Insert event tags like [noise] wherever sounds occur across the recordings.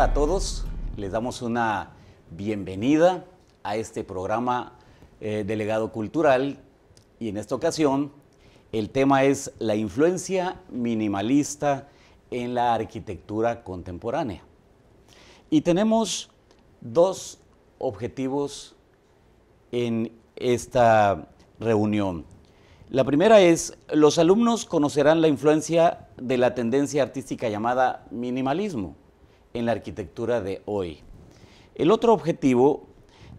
a todos, les damos una bienvenida a este programa eh, Delegado Cultural y en esta ocasión el tema es la influencia minimalista en la arquitectura contemporánea. Y tenemos dos objetivos en esta reunión. La primera es, los alumnos conocerán la influencia de la tendencia artística llamada minimalismo en la arquitectura de hoy. El otro objetivo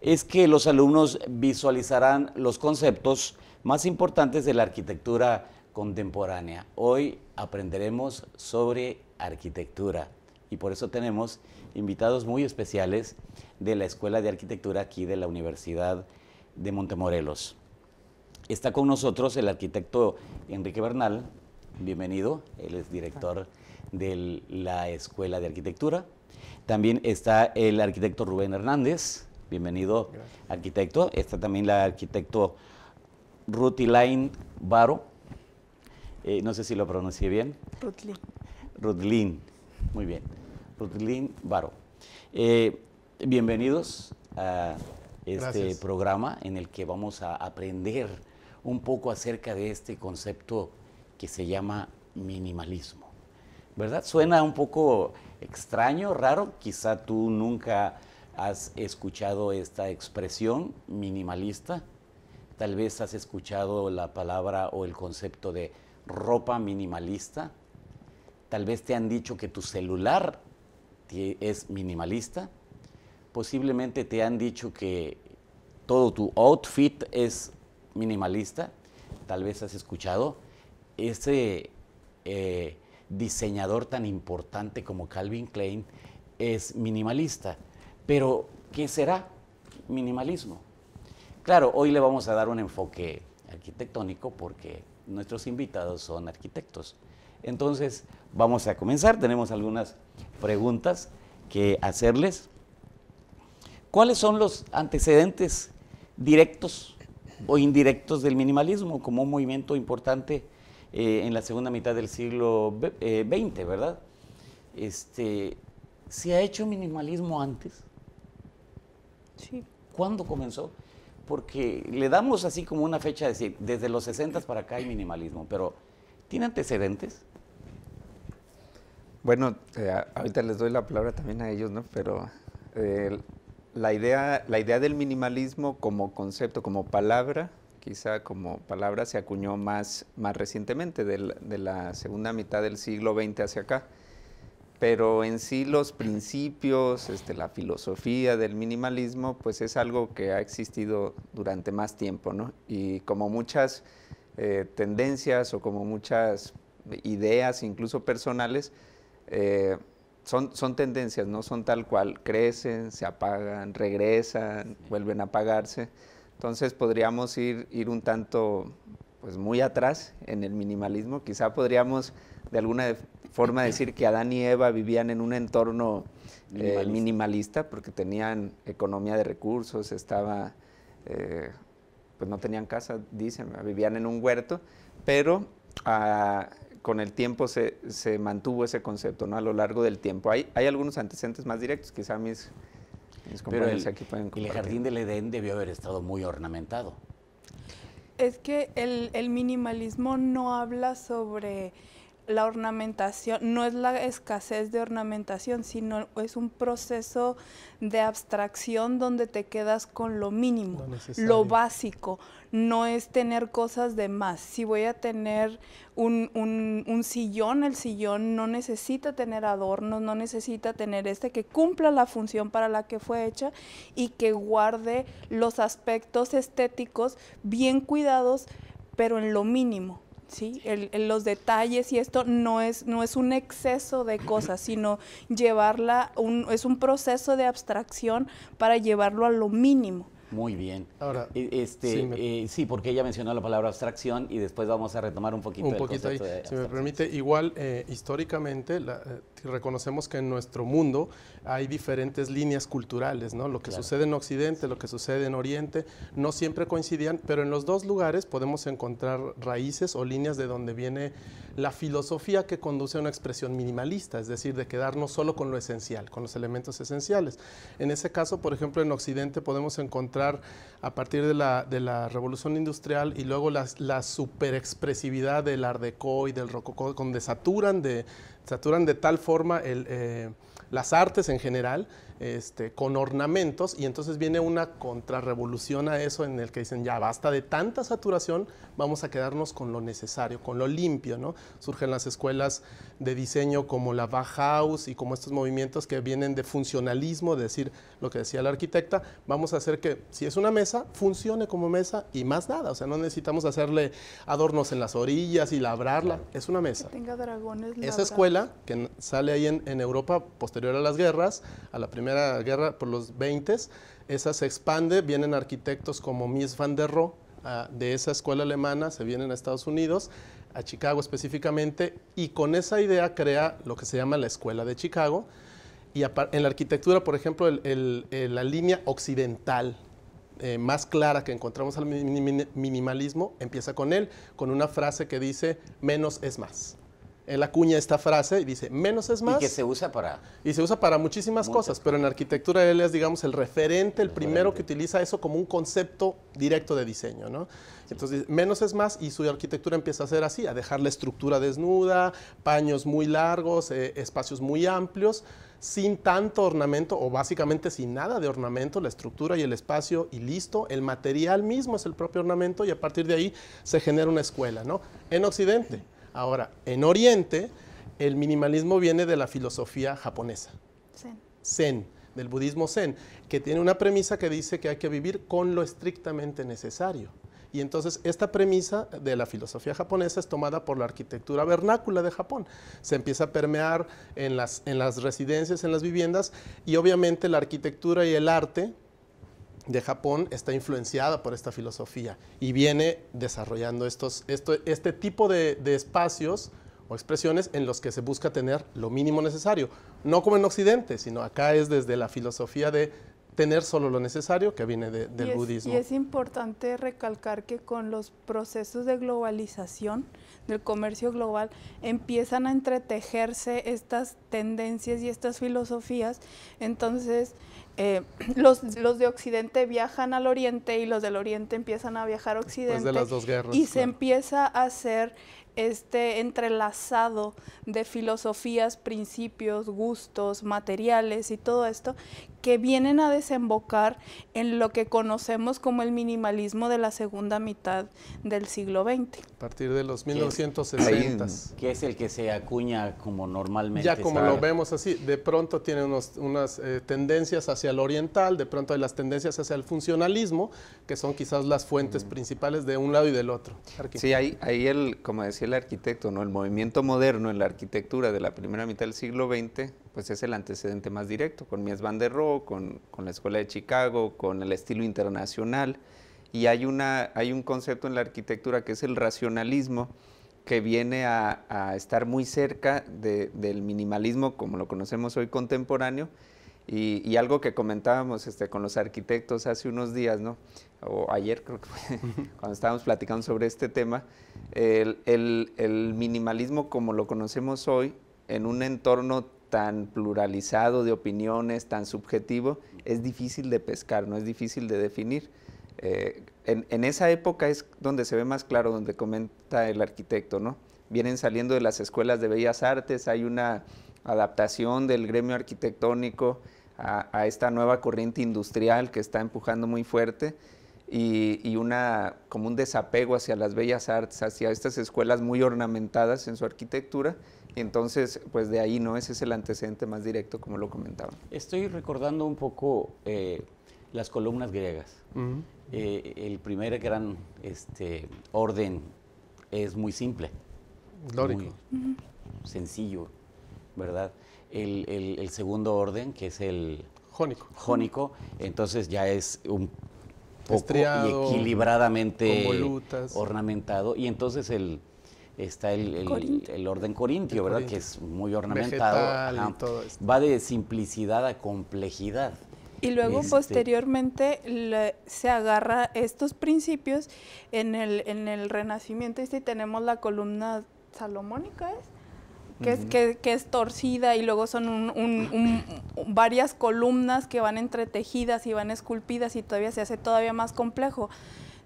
es que los alumnos visualizarán los conceptos más importantes de la arquitectura contemporánea. Hoy aprenderemos sobre arquitectura y por eso tenemos invitados muy especiales de la Escuela de Arquitectura aquí de la Universidad de Montemorelos. Está con nosotros el arquitecto Enrique Bernal, bienvenido, él es director de la Escuela de Arquitectura. También está el arquitecto Rubén Hernández, bienvenido arquitecto. Está también la arquitecto Rutilain Baro, eh, no sé si lo pronuncié bien. Rutlin. Rutlin, muy bien. Rutlin Baro. Eh, bienvenidos a este programa en el que vamos a aprender un poco acerca de este concepto que se llama minimalismo. ¿verdad? Suena un poco extraño, raro, quizá tú nunca has escuchado esta expresión minimalista, tal vez has escuchado la palabra o el concepto de ropa minimalista, tal vez te han dicho que tu celular es minimalista, posiblemente te han dicho que todo tu outfit es minimalista, tal vez has escuchado ese... Eh, diseñador tan importante como Calvin Klein es minimalista. Pero, ¿qué será minimalismo? Claro, hoy le vamos a dar un enfoque arquitectónico porque nuestros invitados son arquitectos. Entonces, vamos a comenzar. Tenemos algunas preguntas que hacerles. ¿Cuáles son los antecedentes directos o indirectos del minimalismo como un movimiento importante eh, en la segunda mitad del siglo XX, eh, ¿verdad? Este, ¿Se ha hecho minimalismo antes? Sí. ¿Cuándo comenzó? Porque le damos así como una fecha, decir, desde los 60 para acá hay minimalismo, pero ¿tiene antecedentes? Bueno, eh, ahorita les doy la palabra también a ellos, ¿no? Pero la, idea, la idea del minimalismo como concepto, como palabra, quizá como palabra se acuñó más, recientemente, de la, segunda mitad del siglo XX hacia acá. Pero en sí los principios, este, la filosofía del minimalismo, pues es algo que ha existido durante más tiempo, ¿no? Y como muchas eh, tendencias o como muchas ideas, incluso personales, eh, son, son, tendencias, no son tal cual, crecen, se apagan, regresan, vuelven a apagarse. Entonces podríamos ir, ir un tanto pues muy atrás en el minimalismo. Quizá podríamos de alguna forma decir que Adán y Eva vivían en un entorno eh, minimalista, porque tenían economía de recursos, estaba, eh, pues no tenían casa, dicen, vivían en un huerto, pero ah, con el tiempo se, se, mantuvo ese concepto, ¿no? A lo largo del tiempo. Hay, hay algunos antecedentes más directos, quizá mis pero el, jardín del Edén debió haber estado muy ornamentado. Es que el minimalismo no habla sobre la ornamentación, no es la escasez de ornamentación, sino es un proceso de abstracción donde te quedas con lo mínimo, lo, básico. No es tener cosas de más. Si voy a tener un, un, un, sillón, el sillón no necesita tener adornos, no necesita tener este, que cumpla la función para la que fue hecha y que guarde los aspectos estéticos bien cuidados, pero en lo mínimo ¿sí? los detalles y esto no es, no es un exceso de cosas, [clears throat] sino llevarla, un, es un proceso de abstracción para llevarlo a lo mínimo. Muy bien. Ahora, este, eh, sí, porque ella mencionó la palabra abstracción y después vamos a retomar un poquito. Un poquito de si me permite. Igual, eh, históricamente, la, eh, reconocemos que en nuestro mundo hay diferentes líneas culturales, ¿no? Lo que sucede en Occidente, lo que sucede en Oriente, no siempre coincidían, pero en los dos lugares podemos encontrar raíces o líneas de donde viene la filosofía que conduce a una expresión minimalista, es decir, de quedarnos solo con lo esencial, con los elementos esenciales. En ese caso, por ejemplo, en Occidente podemos encontrar a partir de la, revolución industrial y luego la, superexpresividad del Art Deco y del Rococó, donde saturan de, saturan de tal forma eh, las artes en general este, con ornamentos y entonces viene una contrarrevolución a eso en el que dicen ya basta de tanta saturación, vamos a quedarnos con lo necesario, con lo limpio, ¿no? Surgen las escuelas de diseño como la Bauhaus y como estos movimientos que vienen de funcionalismo, de decir lo que decía la arquitecta, vamos a hacer que si es una mesa, funcione como mesa y más nada, o sea, no necesitamos hacerle adornos en las orillas y labrarla, es una mesa. Que tenga dragones. Esa escuela que sale ahí en, en Europa posterior a las guerras, a la primera Guerra, por los 20, esa se expande, vienen arquitectos como Mies van der Rohe, ah, de esa escuela alemana, se vienen a Estados Unidos, a Chicago específicamente, y con esa idea crea lo que se llama la Escuela de Chicago. Y en la arquitectura, por ejemplo, eh, la línea occidental eh, más clara que encontramos al minimalismo empieza con él, con una frase que dice menos es más él acuña esta frase y dice, menos es más. Y que se usa para... Y se usa para muchísimas cosas, pero en arquitectura él es, digamos, el referente, el primero que utiliza eso como un concepto directo de diseño, ¿no? Entonces, menos es más y su arquitectura empieza a ser así, a dejar la estructura desnuda, paños muy largos, eh, espacios muy amplios, sin tanto ornamento o básicamente sin nada de ornamento, la estructura y el espacio y listo. El material mismo es el propio ornamento y a partir de ahí se genera una escuela, ¿no? En Occidente. Ahora, en Oriente, el minimalismo viene de la filosofía japonesa. Zen. Zen, del budismo Zen, que tiene una premisa que dice que hay que vivir con lo estrictamente necesario. Y entonces esta premisa de la filosofía japonesa es tomada por la arquitectura vernácula de Japón. Se empieza a permear en las, en las residencias, en las viviendas, y obviamente la arquitectura y el arte de Japón está influenciada por esta filosofía y viene desarrollando estos, esto, este tipo de, espacios o expresiones en los que se busca tener lo mínimo necesario. No como en Occidente, sino acá es desde la filosofía de tener solo lo necesario que viene del budismo. Y es importante recalcar que con los procesos de globalización, del comercio global, empiezan a entretejerse estas tendencias y estas filosofías. Entonces, eh, [clears throat] los, los, de Occidente viajan al Oriente y los del Oriente empiezan a viajar a Occidente. y se empieza a hacer este entrelazado de filosofías, principios, gustos, materiales y todo esto que vienen a desembocar en lo que conocemos como el minimalismo de la segunda mitad del siglo XX. A partir de los 1960. s Que es el que se acuña como normalmente. Ya como lo vemos así, de pronto tiene unas eh, tendencias hacia el oriental, de pronto hay las tendencias hacia el funcionalismo, que son quizás las fuentes mm. principales de un lado y del otro. Sí, ahí, ahí el, como decía, el arquitecto, ¿no? el movimiento moderno en la arquitectura de la primera mitad del siglo XX, pues es el antecedente más directo, con Mies van der Rohe, con, con la Escuela de Chicago, con el estilo internacional, y hay, una, hay un concepto en la arquitectura que es el racionalismo, que viene a, estar muy cerca del minimalismo como lo conocemos hoy contemporáneo, y, algo que comentábamos este, con los arquitectos hace unos días, ¿no? o ayer creo que fue, [laughs] cuando estábamos platicando sobre este tema, el, minimalismo como lo conocemos hoy, en un entorno tan pluralizado de opiniones, tan subjetivo, es difícil de pescar, no es difícil de definir. Eh, en, en, esa época es donde se ve más claro, donde comenta el arquitecto, ¿no? Vienen saliendo de las escuelas de bellas artes, hay una adaptación del gremio arquitectónico a, esta nueva corriente industrial que está empujando muy fuerte y, una, como un desapego hacia las bellas artes, hacia estas escuelas muy ornamentadas en su arquitectura. entonces, pues de ahí, ¿no? Ese es el antecedente más directo, como lo comentaba. Estoy recordando un poco eh, las columnas griegas. Eh, el primer gran este, orden es muy simple. dórico, sencillo ¿verdad? El, el, segundo orden, que es el jónico. entonces ya es un poco equilibradamente ornamentado. Y entonces el, está el, orden corintio, ¿verdad? Que es muy ornamentado. Va de simplicidad a complejidad. Y luego este, posteriormente se agarra estos principios en el, en el Renacimiento. Y tenemos la columna salomónica, ¿es? que, es, torcida y luego son varias columnas que van entretejidas y van esculpidas y todavía se hace todavía más complejo.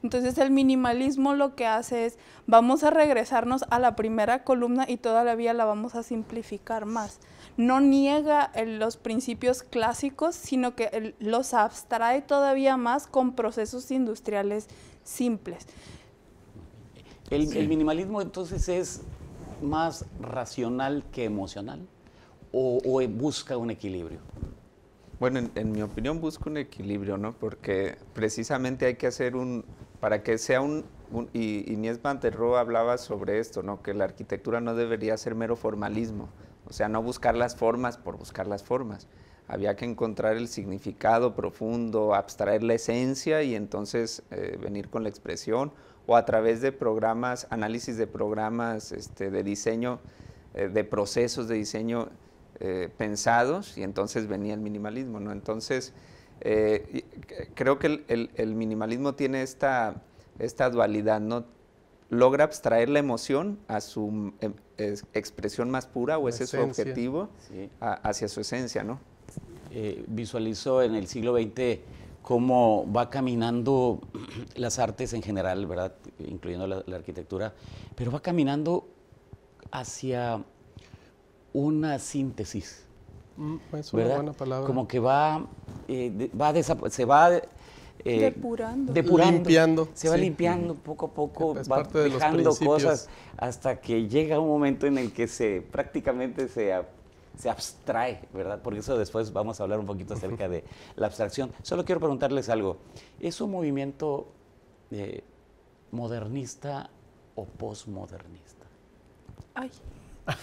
Entonces el minimalismo lo que hace es, vamos a regresarnos a la primera columna y todavía la vamos a simplificar más. No niega eh, los principios clásicos, sino que eh, los abstrae todavía más con procesos industriales simples. el minimalismo entonces es más racional que emocional o, busca un equilibrio? Bueno, en, mi opinión busca un equilibrio, ¿no? Porque precisamente hay que hacer un, para que sea un, y Inés Banterro hablaba sobre esto, ¿no? Que la arquitectura no debería ser mero formalismo, o sea, no buscar las formas por buscar las formas. Había que encontrar el significado profundo, abstraer la esencia y entonces eh, venir con la expresión o a través de programas, análisis de programas este, de diseño, eh, de procesos de diseño eh, pensados, y entonces venía el minimalismo, ¿no? Entonces, eh, creo que el, minimalismo tiene esta, esta dualidad, ¿no? Logra abstraer la emoción a su em, expresión más pura, o ese es su objetivo, hacia su esencia, ¿no? visualizó en el siglo XX cómo va caminando [clears throat] las artes en general, ¿verdad? Incluyendo la, arquitectura, pero va caminando hacia una síntesis. Mm, es pues, una palabra. Como que va, eh, va se va eh, depurando. Limpiando. Se va limpiando poco a poco, va dejando cosas hasta que llega un momento en el que se prácticamente se se abstrae, ¿verdad? Porque eso después vamos a hablar un poquito acerca de la abstracción. Solo quiero preguntarles algo. ¿Es un movimiento eh, modernista o posmodernista? Ay.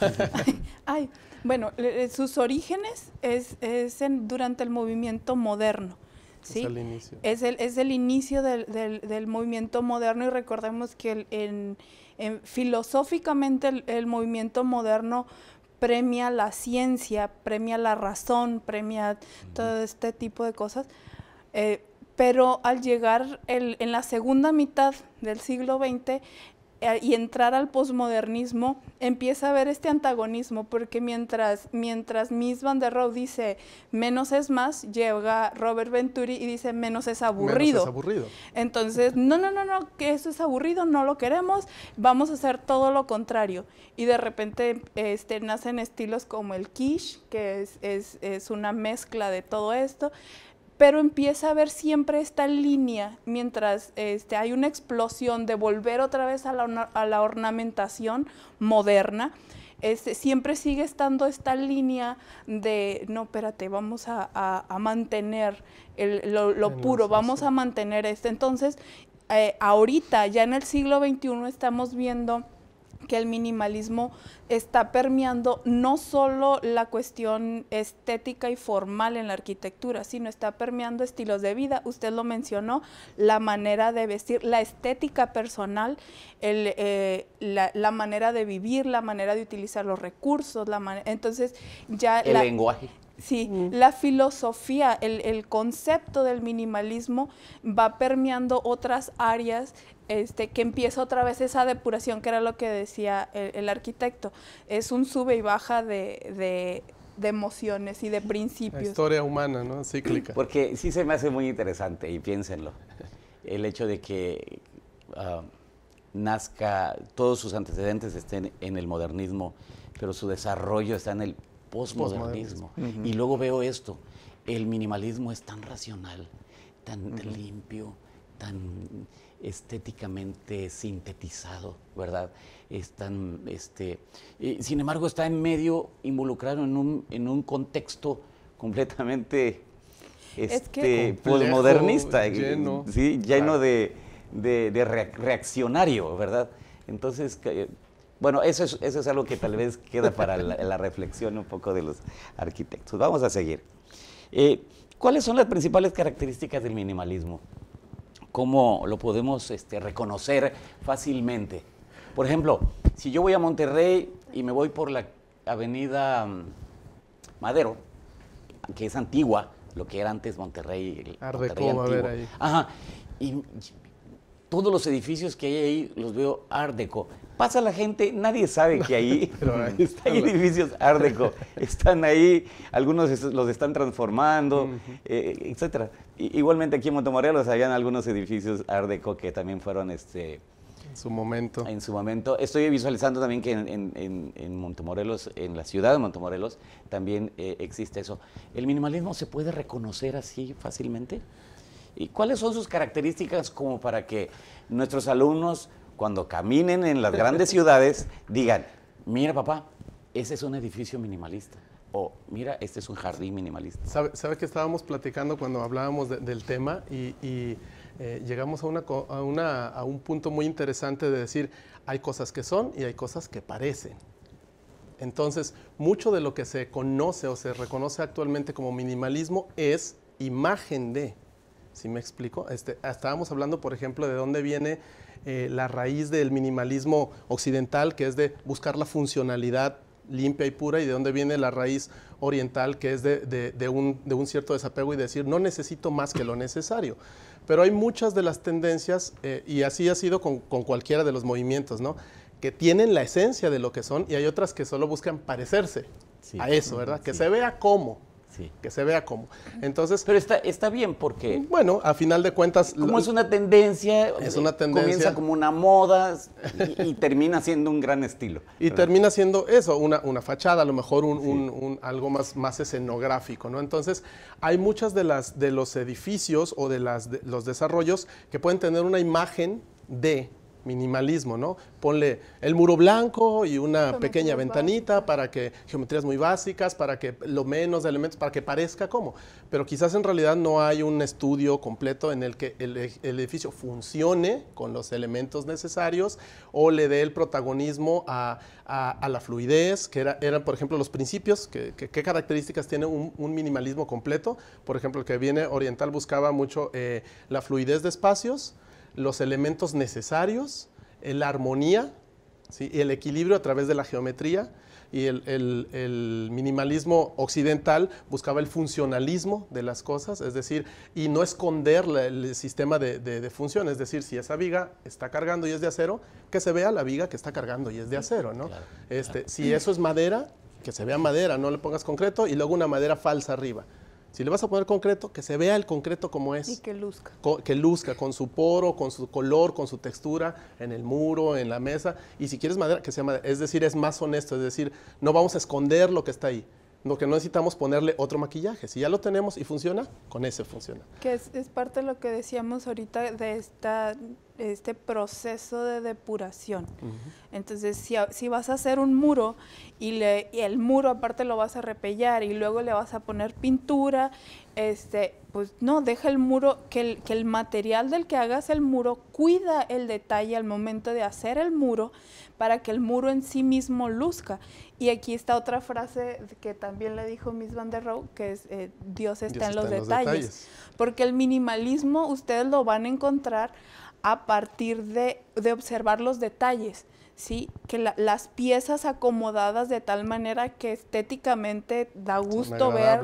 [laughs] Ay. Bueno, sus orígenes es, en, durante el movimiento moderno. Es el inicio. Es el, inicio del, movimiento moderno y recordemos que en, filosóficamente el movimiento moderno premia la ciencia, premia la razón, premia todo este tipo de cosas. Eh, pero al llegar en la segunda mitad del siglo XX, y entrar al posmodernismo, empieza a haber este antagonismo, porque mientras, mientras Miss Van der Rohe dice menos es más, llega Robert Venturi y dice menos es aburrido. aburrido. Entonces, no, no, no, no, que eso es aburrido, no lo queremos, vamos a hacer todo lo contrario. Y de repente este, nacen estilos como el quiche, que es, es una mezcla de todo esto pero empieza a haber siempre esta línea mientras este, hay una explosión de volver otra vez a la, a la ornamentación moderna. Este, siempre sigue estando esta línea de, no, espérate, vamos a, mantener lo, puro, vamos a mantener este. Entonces, eh, ahorita, ya en el siglo XXI, estamos viendo que el minimalismo está permeando no solo la cuestión estética y formal en la arquitectura, sino está permeando estilos de vida. Usted lo mencionó, la manera de vestir, la estética personal, eh, la, la, manera de vivir, la manera de utilizar los recursos, la entonces ya... El lenguaje. Sí, mm. la filosofía, el, el, concepto del minimalismo va permeando otras áreas este, que empieza otra vez esa depuración que era lo que decía el, arquitecto. Es un sube y baja de, emociones y de principios. historia humana, ¿no? Cíclica. [clears throat] Porque sí se me hace muy interesante, y piénsenlo, el hecho de que um, nazca, todos sus antecedentes estén en el modernismo, pero su desarrollo está en el posmodernismo. Y luego veo esto, el minimalismo es tan racional, tan limpio, tan estéticamente sintetizado, ¿verdad? Es este, sin embargo, está en medio involucrado en un, contexto completamente este, es posmodernista, eh, lleno, lleno de, reaccionario, ¿verdad? Entonces, eh, bueno, eso es, eso es algo que tal vez queda para la, reflexión un poco de los arquitectos. Vamos a seguir. Eh, ¿Cuáles son las principales características del minimalismo? cómo lo podemos este, reconocer fácilmente. Por ejemplo, si yo voy a Monterrey y me voy por la avenida mm, Madero, que es antigua, lo que era antes Monterrey, el Ajá. Y todos los edificios que hay ahí los veo ardeco Pasa la gente, nadie sabe que ahí, [laughs] [laughs] hay edificios ardeco Están ahí, algunos los están transformando, eh, etc. Igualmente aquí en Montemorelos habían algunos edificios ardeco que también fueron... Este, en su momento. En su momento. Estoy visualizando también que en, en, en Montemorelos, en la ciudad de Montemorelos, también eh, existe eso. ¿El minimalismo se puede reconocer así fácilmente? ¿Y cuáles son sus características como para que nuestros alumnos, cuando caminen en las grandes [laughs] ciudades, digan, mira papá, ese es un edificio minimalista? O mira, este es un jardín minimalista. ¿Sabes sabe que estábamos platicando cuando hablábamos del tema y, eh, llegamos a, a un punto muy interesante de decir, hay cosas que son y hay cosas que parecen. Entonces, mucho de lo que se conoce o se reconoce actualmente como minimalismo es imagen de. Si me explico? Este, ah, estábamos hablando, por ejemplo, de dónde viene eh, la raíz del minimalismo occidental, que es de buscar la funcionalidad limpia y pura, y de dónde viene la raíz oriental, que es de, un, cierto desapego y decir, no necesito más que lo necesario. Pero hay muchas de las tendencias, eh, y así ha sido con, cualquiera de los movimientos, ¿no? que tienen la esencia de lo que son, y hay otras que solo buscan parecerse a eso, ¿verdad? Que se vea como que se vea como. Entonces. Pero está, está bien porque. Bueno, a final de cuentas. Como es una tendencia. Es eh, una tendencia. Comienza como una moda y, termina siendo un gran estilo. Y termina siendo eso, una, una, fachada, a lo mejor un, algo más, más escenográfico, ¿no? Entonces, hay muchas de las de los edificios o de, las, de los desarrollos que pueden tener una imagen de minimalismo, ¿no? Ponle el muro blanco y una pequeña ventanita para que geometrías muy básicas, para que lo menos de elementos, para que parezca como. Pero quizás en realidad no hay un estudio completo en el que el, e, edificio funcione con los elementos necesarios o le dé el protagonismo a, la fluidez, que eran, por ejemplo, los principios, que, qué características tiene un, minimalismo completo. Por ejemplo, el que viene oriental buscaba mucho eh, la fluidez de espacios, los elementos necesarios, la armonía, y el equilibrio a través de la geometría y el, minimalismo occidental buscaba el funcionalismo de las cosas, es decir, y no esconder el sistema de, de, función, es decir, si esa viga está cargando y es de acero, que se vea la viga que está cargando y es de acero, ¿no? este, Si eso es madera, que se vea madera, no le pongas concreto y luego una madera falsa arriba. Si le vas a poner concreto, que se vea el concreto como es. Y que luzca. que luzca con su poro, con su color, con su textura, en el muro, en la mesa. Y si quieres madera, que sea madera. Es decir, es más honesto. Es decir, no vamos a esconder lo que está ahí. Lo que no necesitamos ponerle otro maquillaje. Si ya lo tenemos y funciona, con ese funciona. Que es parte de lo que decíamos ahorita de esta este proceso de depuración. Entonces, si, si, vas a hacer un muro y, le, el muro aparte lo vas a repellar y luego le vas a poner pintura, este, pues no, deja el muro, que el, que el material del que hagas el muro cuida el detalle al momento de hacer el muro para que el muro en sí mismo luzca. Y aquí está otra frase que también le dijo Miss Van der Rohe, que es eh, Dios, está en los, detalles. Porque el minimalismo ustedes lo van a encontrar a partir de, observar los detalles, ¿sí? Que las piezas acomodadas de tal manera que estéticamente da gusto ver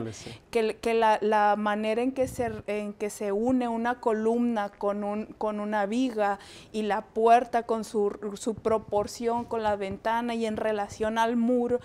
que, la, manera en que, se, en que se une una columna con, un, con una viga y la puerta con su, su proporción con la ventana y en relación al muro,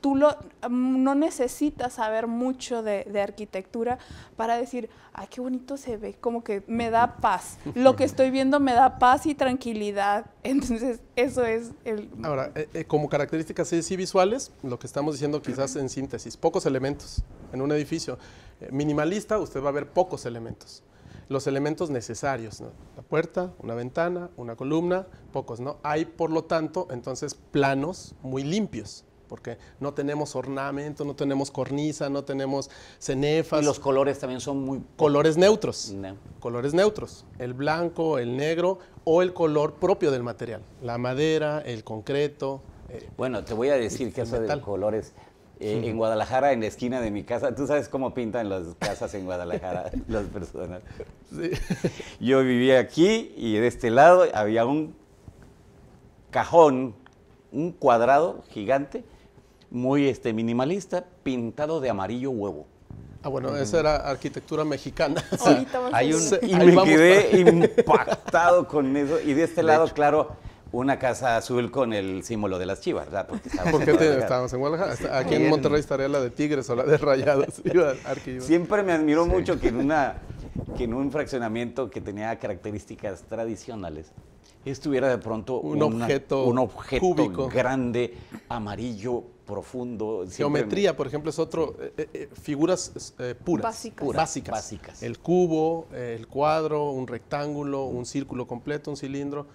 tú lo, mm, no necesitas saber mucho de, arquitectura para decir, ay, qué bonito se ve, como que me da paz. Lo que estoy viendo me da paz y tranquilidad. [laughs] Entonces, eso es el... Ahora, eh, eh, como características sí, visuales, lo que estamos diciendo quizás en síntesis, pocos elementos en un edificio. Eh, minimalista, usted va a ver pocos elementos. Los elementos necesarios, la puerta, una ventana, una columna, pocos, ¿no? Hay, por lo tanto, entonces planos muy limpios porque no tenemos ornamento, no tenemos cornisa, no tenemos cenefas. Y los colores también son muy... Colores neutros. Colores neutros. El blanco, el negro o el color propio del material. La madera, el concreto. Eh, bueno, te voy a decir que eso de colores... Eh, en Guadalajara, en la esquina de mi casa, tú sabes cómo pintan las casas en Guadalajara [laughs] las personas. [laughs] Yo vivía aquí y de este lado había un cajón, un cuadrado gigante muy este, minimalista, pintado de amarillo huevo. Ah, bueno, esa era arquitectura mexicana. [laughs] Hay un, [laughs] y me quedé [laughs] impactado con eso. Y de este lado, claro, una casa azul con el símbolo de las chivas, Porque en, Guadalajara. Aquí en Monterrey estaría la de Tigres o la de Rayados. Siempre me admiró mucho que en, una, que en un fraccionamiento que tenía características tradicionales estuviera de pronto un, objeto, un objeto grande, amarillo, profundo. Geometría, por ejemplo, es otro. Eh, eh, eh, figuras puras. Básicas. básicas. El cubo, el cuadro, un rectángulo, un círculo completo, un cilindro.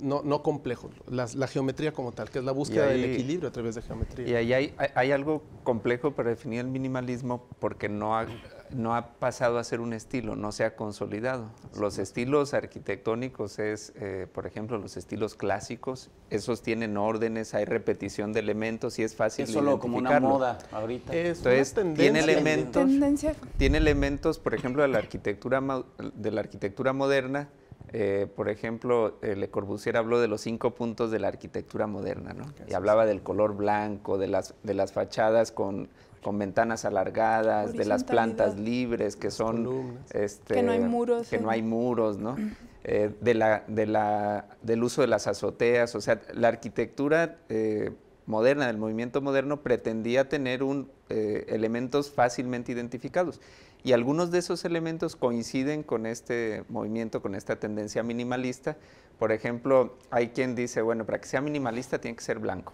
No, no complejo, la, geometría como tal, que es la búsqueda del equilibrio a través de geometría. Y ahí hay, algo complejo para definir el minimalismo porque no hay no ha pasado a ser un estilo, no se ha consolidado. Los estilos arquitectónicos es, eh, por ejemplo, los estilos clásicos, esos tienen órdenes, hay repetición de elementos y es fácil Es solo como una moda ahorita. Es Entonces, tiene elementos, tiene elementos, por ejemplo, de la arquitectura, de la arquitectura moderna, eh, por ejemplo, eh, Le Corbusier habló de los cinco puntos de la arquitectura moderna, ¿no? Y hablaba del color blanco, de las, de las fachadas con con ventanas alargadas, de las plantas libres que son... Este, que no hay muros. Que no hay muros, mm. eh, de la, de la, del uso de las azoteas, o sea, la arquitectura eh, moderna, del movimiento moderno, pretendía tener un, eh, elementos fácilmente identificados. Y algunos de esos elementos coinciden con este movimiento, con esta tendencia minimalista. Por ejemplo, hay quien dice, bueno, para que sea minimalista tiene que ser blanco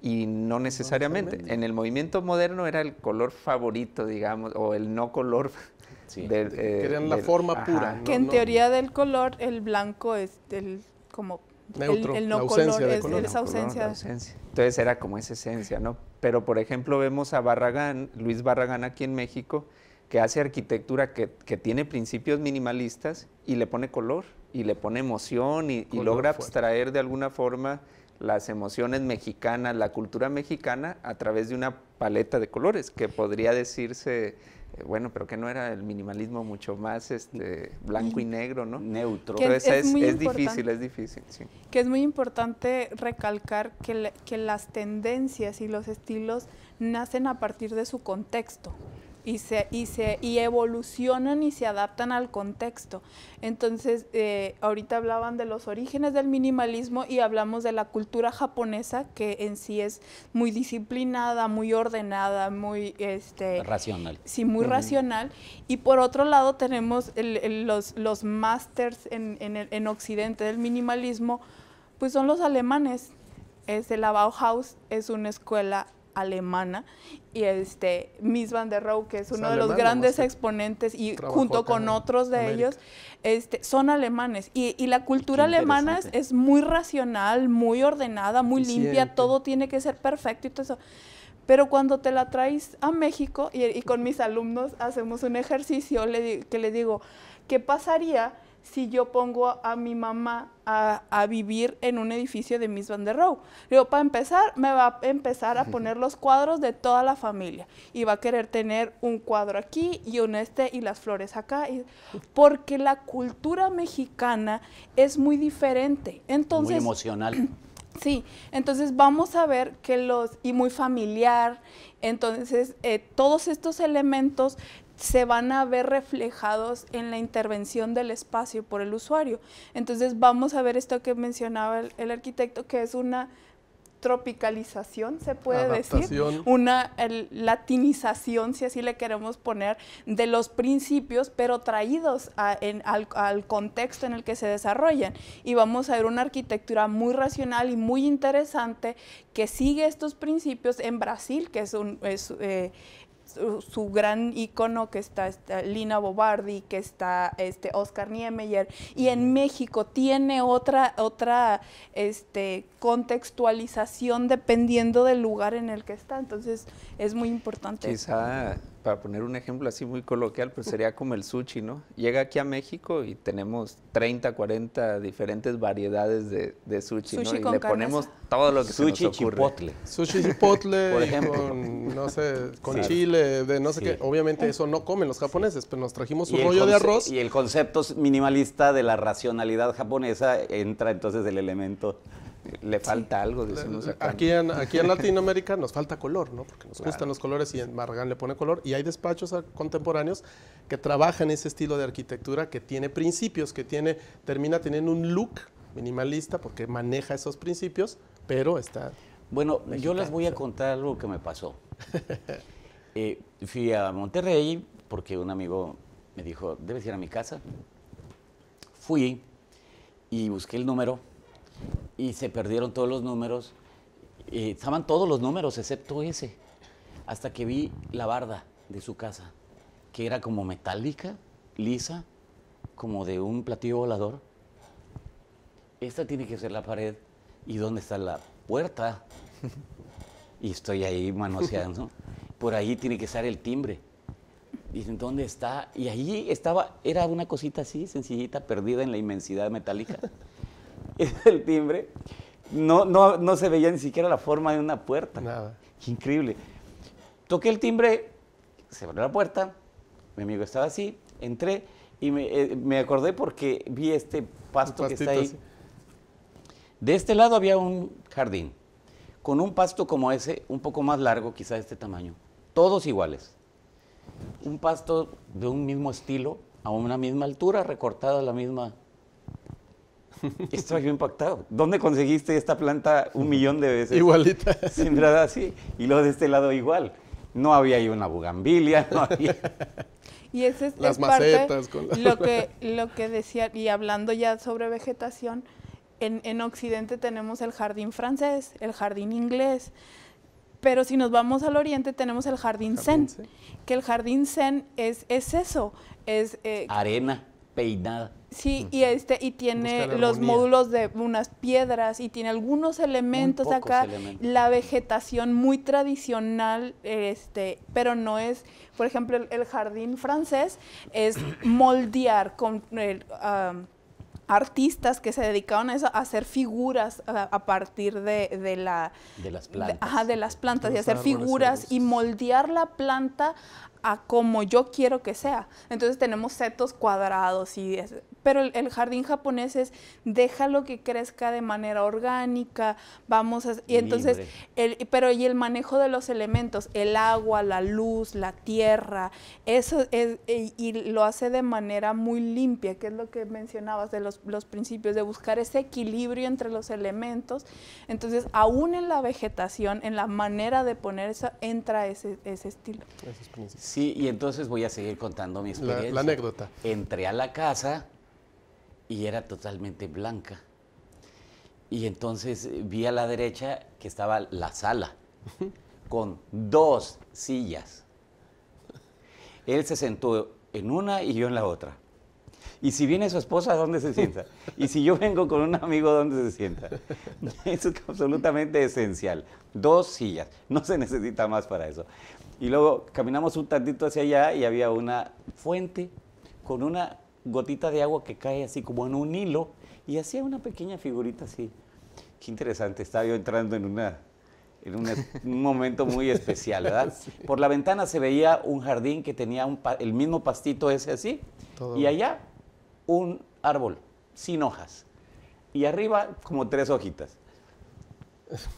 y no necesariamente. en el movimiento moderno era el color favorito, digamos, o el no color. [laughs] Sí. Eh, eran la forma pura. que en teoría del color, el blanco es el como el, no color, es, ausencia. Entonces era como esa esencia, ¿no? Pero por ejemplo vemos a Barragán, Luis Barragán aquí en México, que hace arquitectura que, tiene principios minimalistas y le pone color y le pone emoción y, logra extraer de alguna forma las emociones mexicanas, la cultura mexicana a través de una paleta de colores, que podría decirse, eh, bueno, pero que no era el minimalismo mucho más este, blanco y negro, ¿no? Neutro. Que es, difícil, es difícil, sí. Que es muy importante recalcar que, que las tendencias y los estilos nacen a partir de su contexto y, se, y, se, y evolucionan y se adaptan al contexto. Entonces, eh, ahorita hablaban de los orígenes del minimalismo y hablamos de la cultura japonesa, que en sí es muy disciplinada, muy ordenada, muy... Este, racional. Sí, muy racional. Y por otro lado tenemos los, los masters en, en Occidente del minimalismo, pues son los alemanes. Es la Bauhaus es una escuela alemana y este Miss Van der Rohe, que es uno de los grandes exponentes y junto con otros de ellos, este, son alemanes. Y, y la cultura alemana es, muy racional, muy ordenada, muy limpia, todo tiene que ser perfecto y todo eso. Pero cuando te la traes a México y, y con mis alumnos hacemos un ejercicio que le digo, ¿qué pasaría? si yo pongo a mi mamá a, vivir en un edificio de Miss Van der Rohe? Digo, para empezar, me va a empezar a poner los cuadros de toda la familia y va a querer tener un cuadro aquí y un este y las flores acá, porque la cultura mexicana es muy diferente. Entonces, muy emocional. [clears throat] Sí, entonces vamos a ver que los, y muy familiar, entonces eh, todos estos elementos se van a ver reflejados en la intervención del espacio por el usuario. Entonces vamos a ver esto que mencionaba el, arquitecto, que es una tropicalización, se puede decir, una latinización, si así le queremos poner, de los principios, pero traídos al, contexto en el que se desarrollan. Y vamos a ver una arquitectura muy racional y muy interesante que sigue estos principios en Brasil, que es, un, eh, su, gran icono que está, Lina Bobardi, que está este Oscar Niemeyer, y en México tiene otra, otra este, contextualización dependiendo del lugar en el que está. Entonces es muy importante. Quizá para poner un ejemplo así muy coloquial, pues sería como el sushi, ¿no? Llega aquí a México y tenemos 30, 40 diferentes variedades de, de sushi, ¿no? Y le ponemos todo lo que sushi se nos ocurre. Chipotle. Sushi chipotle. [laughs] Con, no sé, con chile, de no sé qué. Obviamente eso no comen los japoneses, pero nos trajimos un rollo de arroz. Y el concepto minimalista de la racionalidad japonesa entra entonces el elemento le falta algo, Aquí en, aquí en Latinoamérica nos falta color, ¿no? Porque nos gustan los colores y en Maragán le pone color. Y hay despachos contemporáneos que trabajan ese estilo de arquitectura que tiene principios, que tiene, termina teniendo un look minimalista porque maneja esos principios, pero está... Bueno, yo les voy a contar algo que me pasó. [laughs] Eh, fui a Monterrey porque un amigo me dijo, debes ir a mi casa. Fui y busqué el número y se perdieron todos los números. Eh, estaban todos los números excepto ese. Hasta que vi la barda de su casa, que era como metálica, lisa, como de un platillo volador. Esta tiene que ser la pared y dónde está la puerta. [laughs] Y estoy ahí manoseando. Por ahí tiene que estar el timbre. Dicen, ¿dónde está? Y ahí estaba, era una cosita así, sencillita, perdida en la inmensidad metálica. [laughs] el timbre, no, no, se veía ni siquiera la forma de una puerta. Nada. increíble. Toqué el timbre, se abrió la puerta, mi amigo estaba así, entré y me, eh, acordé porque vi este pasto que está ahí. De este lado había un jardín, con un pasto como ese, un poco más largo, quizá de este tamaño, todos iguales. Un pasto de un mismo estilo, a una misma altura, recortado a la misma [laughs] Estoy yo impactado. ¿Dónde conseguiste esta planta un millón de veces? Igualita. Sembrada [laughs] así. Y luego de este lado igual. No había ahí una bugambilia, no había... [laughs] Y es, las macetas, lo, que, lo que decía, y hablando ya sobre vegetación, en, Occidente tenemos el jardín francés, el jardín inglés, pero si nos vamos al oriente tenemos el jardín, zen, que el jardín zen es, eso, es... Eh, Arena peinada. Sí, y este y tiene los módulos de unas piedras y tiene algunos elementos acá, la vegetación muy tradicional, este, pero no es, por ejemplo, el, jardín francés es [clears throat] moldear con artistas que se dedicaban a eso, a hacer figuras a, partir de, de, la... De las plantas. ajá, de las plantas, y hacer figuras y moldear la planta a como yo quiero que sea. Entonces tenemos setos cuadrados y pero el, jardín japonés es lo que crezca de manera orgánica, vamos a, y entonces el, pero y el manejo de los elementos, el agua, la luz, la tierra, eso es y lo hace de manera muy limpia, que es lo que mencionabas de los, los principios de buscar ese equilibrio entre los elementos. Entonces, aún en la vegetación, en la manera de poner eso entra ese, ese estilo. Sí, y entonces voy a seguir contando mi experiencia. la anécdota. Entré a la casa y era totalmente blanca. Y entonces eh, vi a la derecha que estaba la sala [laughs] con dos sillas. Él se sentó en una y yo en la otra. Y si viene su esposa, ¿dónde se sienta? Y si yo vengo con un amigo, ¿dónde se sienta? [laughs] Eso es absolutamente esencial. Dos sillas. No se necesita más para eso. Y luego caminamos un tantito hacia allá y había una fuente con una gotita de agua que cae así como en un hilo y hacía una pequeña figurita así. Qué interesante, estaba yo entrando en, una, en un momento muy especial, ¿verdad? [laughs] Por la ventana se veía un jardín que tenía el mismo pastito ese así y allá un árbol sin hojas y arriba como tres hojitas.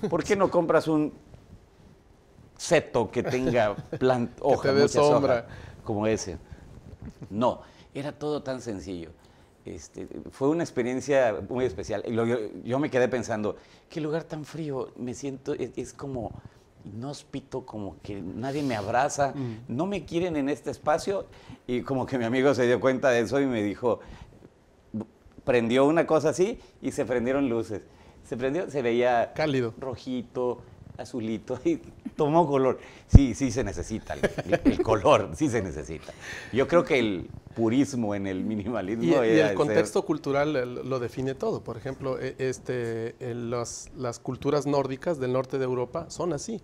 ¿Por qué no compras un seto que tenga [laughs] planta, hojas, que sombra. como ese? No, era todo tan sencillo. Este, fue una experiencia muy especial. Yo, yo, me quedé pensando, qué lugar tan frío, me siento, es, como inhóspito, como que nadie me abraza, mm. no me quieren en este espacio. Y como que mi amigo se dio cuenta de eso y me dijo, prendió una cosa así y se prendieron luces. Se prendió, se veía rojito, azulito y tomó color. Sí, sí se necesita el, color, sí se necesita. Yo creo que el purismo en el minimalismo... Y, y el contexto cultural eh, lo define todo. Por ejemplo, eh, este, eh, las culturas nórdicas del norte de Europa son así.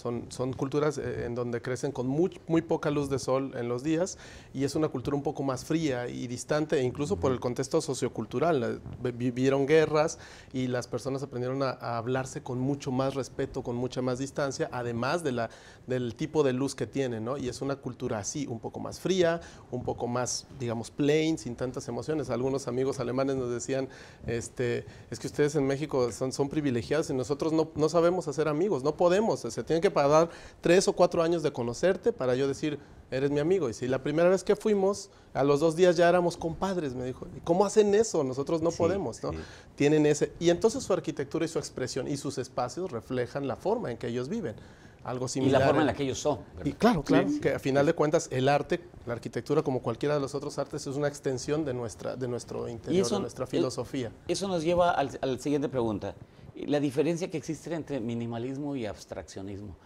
Son, son culturas eh, en donde crecen con muy, muy poca luz de sol en los días y es una cultura un poco más fría y distante, e incluso por el contexto sociocultural. Vivieron guerras y las personas aprendieron a, hablarse con mucho más respeto, con mucha más distancia, además de la, del tipo de luz que tienen, ¿no? Y es una cultura así, un poco más fría, un poco más, digamos, plain, sin tantas emociones. Algunos amigos alemanes nos decían, este, es que ustedes en México son, son privilegiados y nosotros no, no sabemos hacer amigos, no podemos, se tienen que para dar tres o cuatro años de conocerte para yo decir, eres mi amigo. Y si la primera vez que fuimos, a los dos días ya éramos compadres, me dijo. ¿Y cómo hacen eso? Nosotros no podemos, ¿no? Tienen ese... Y entonces su arquitectura y su expresión y sus espacios reflejan la forma en que ellos viven. Algo similar. Y la forma en la que ellos son. Y claro, claro, que a final de cuentas el arte, la arquitectura como cualquiera de los otros artes es una extensión de, nuestra, de nuestro interior, de nuestra filosofía. eso nos lleva al, a la siguiente pregunta la diferencia que existe entre minimalismo y abstraccionismo.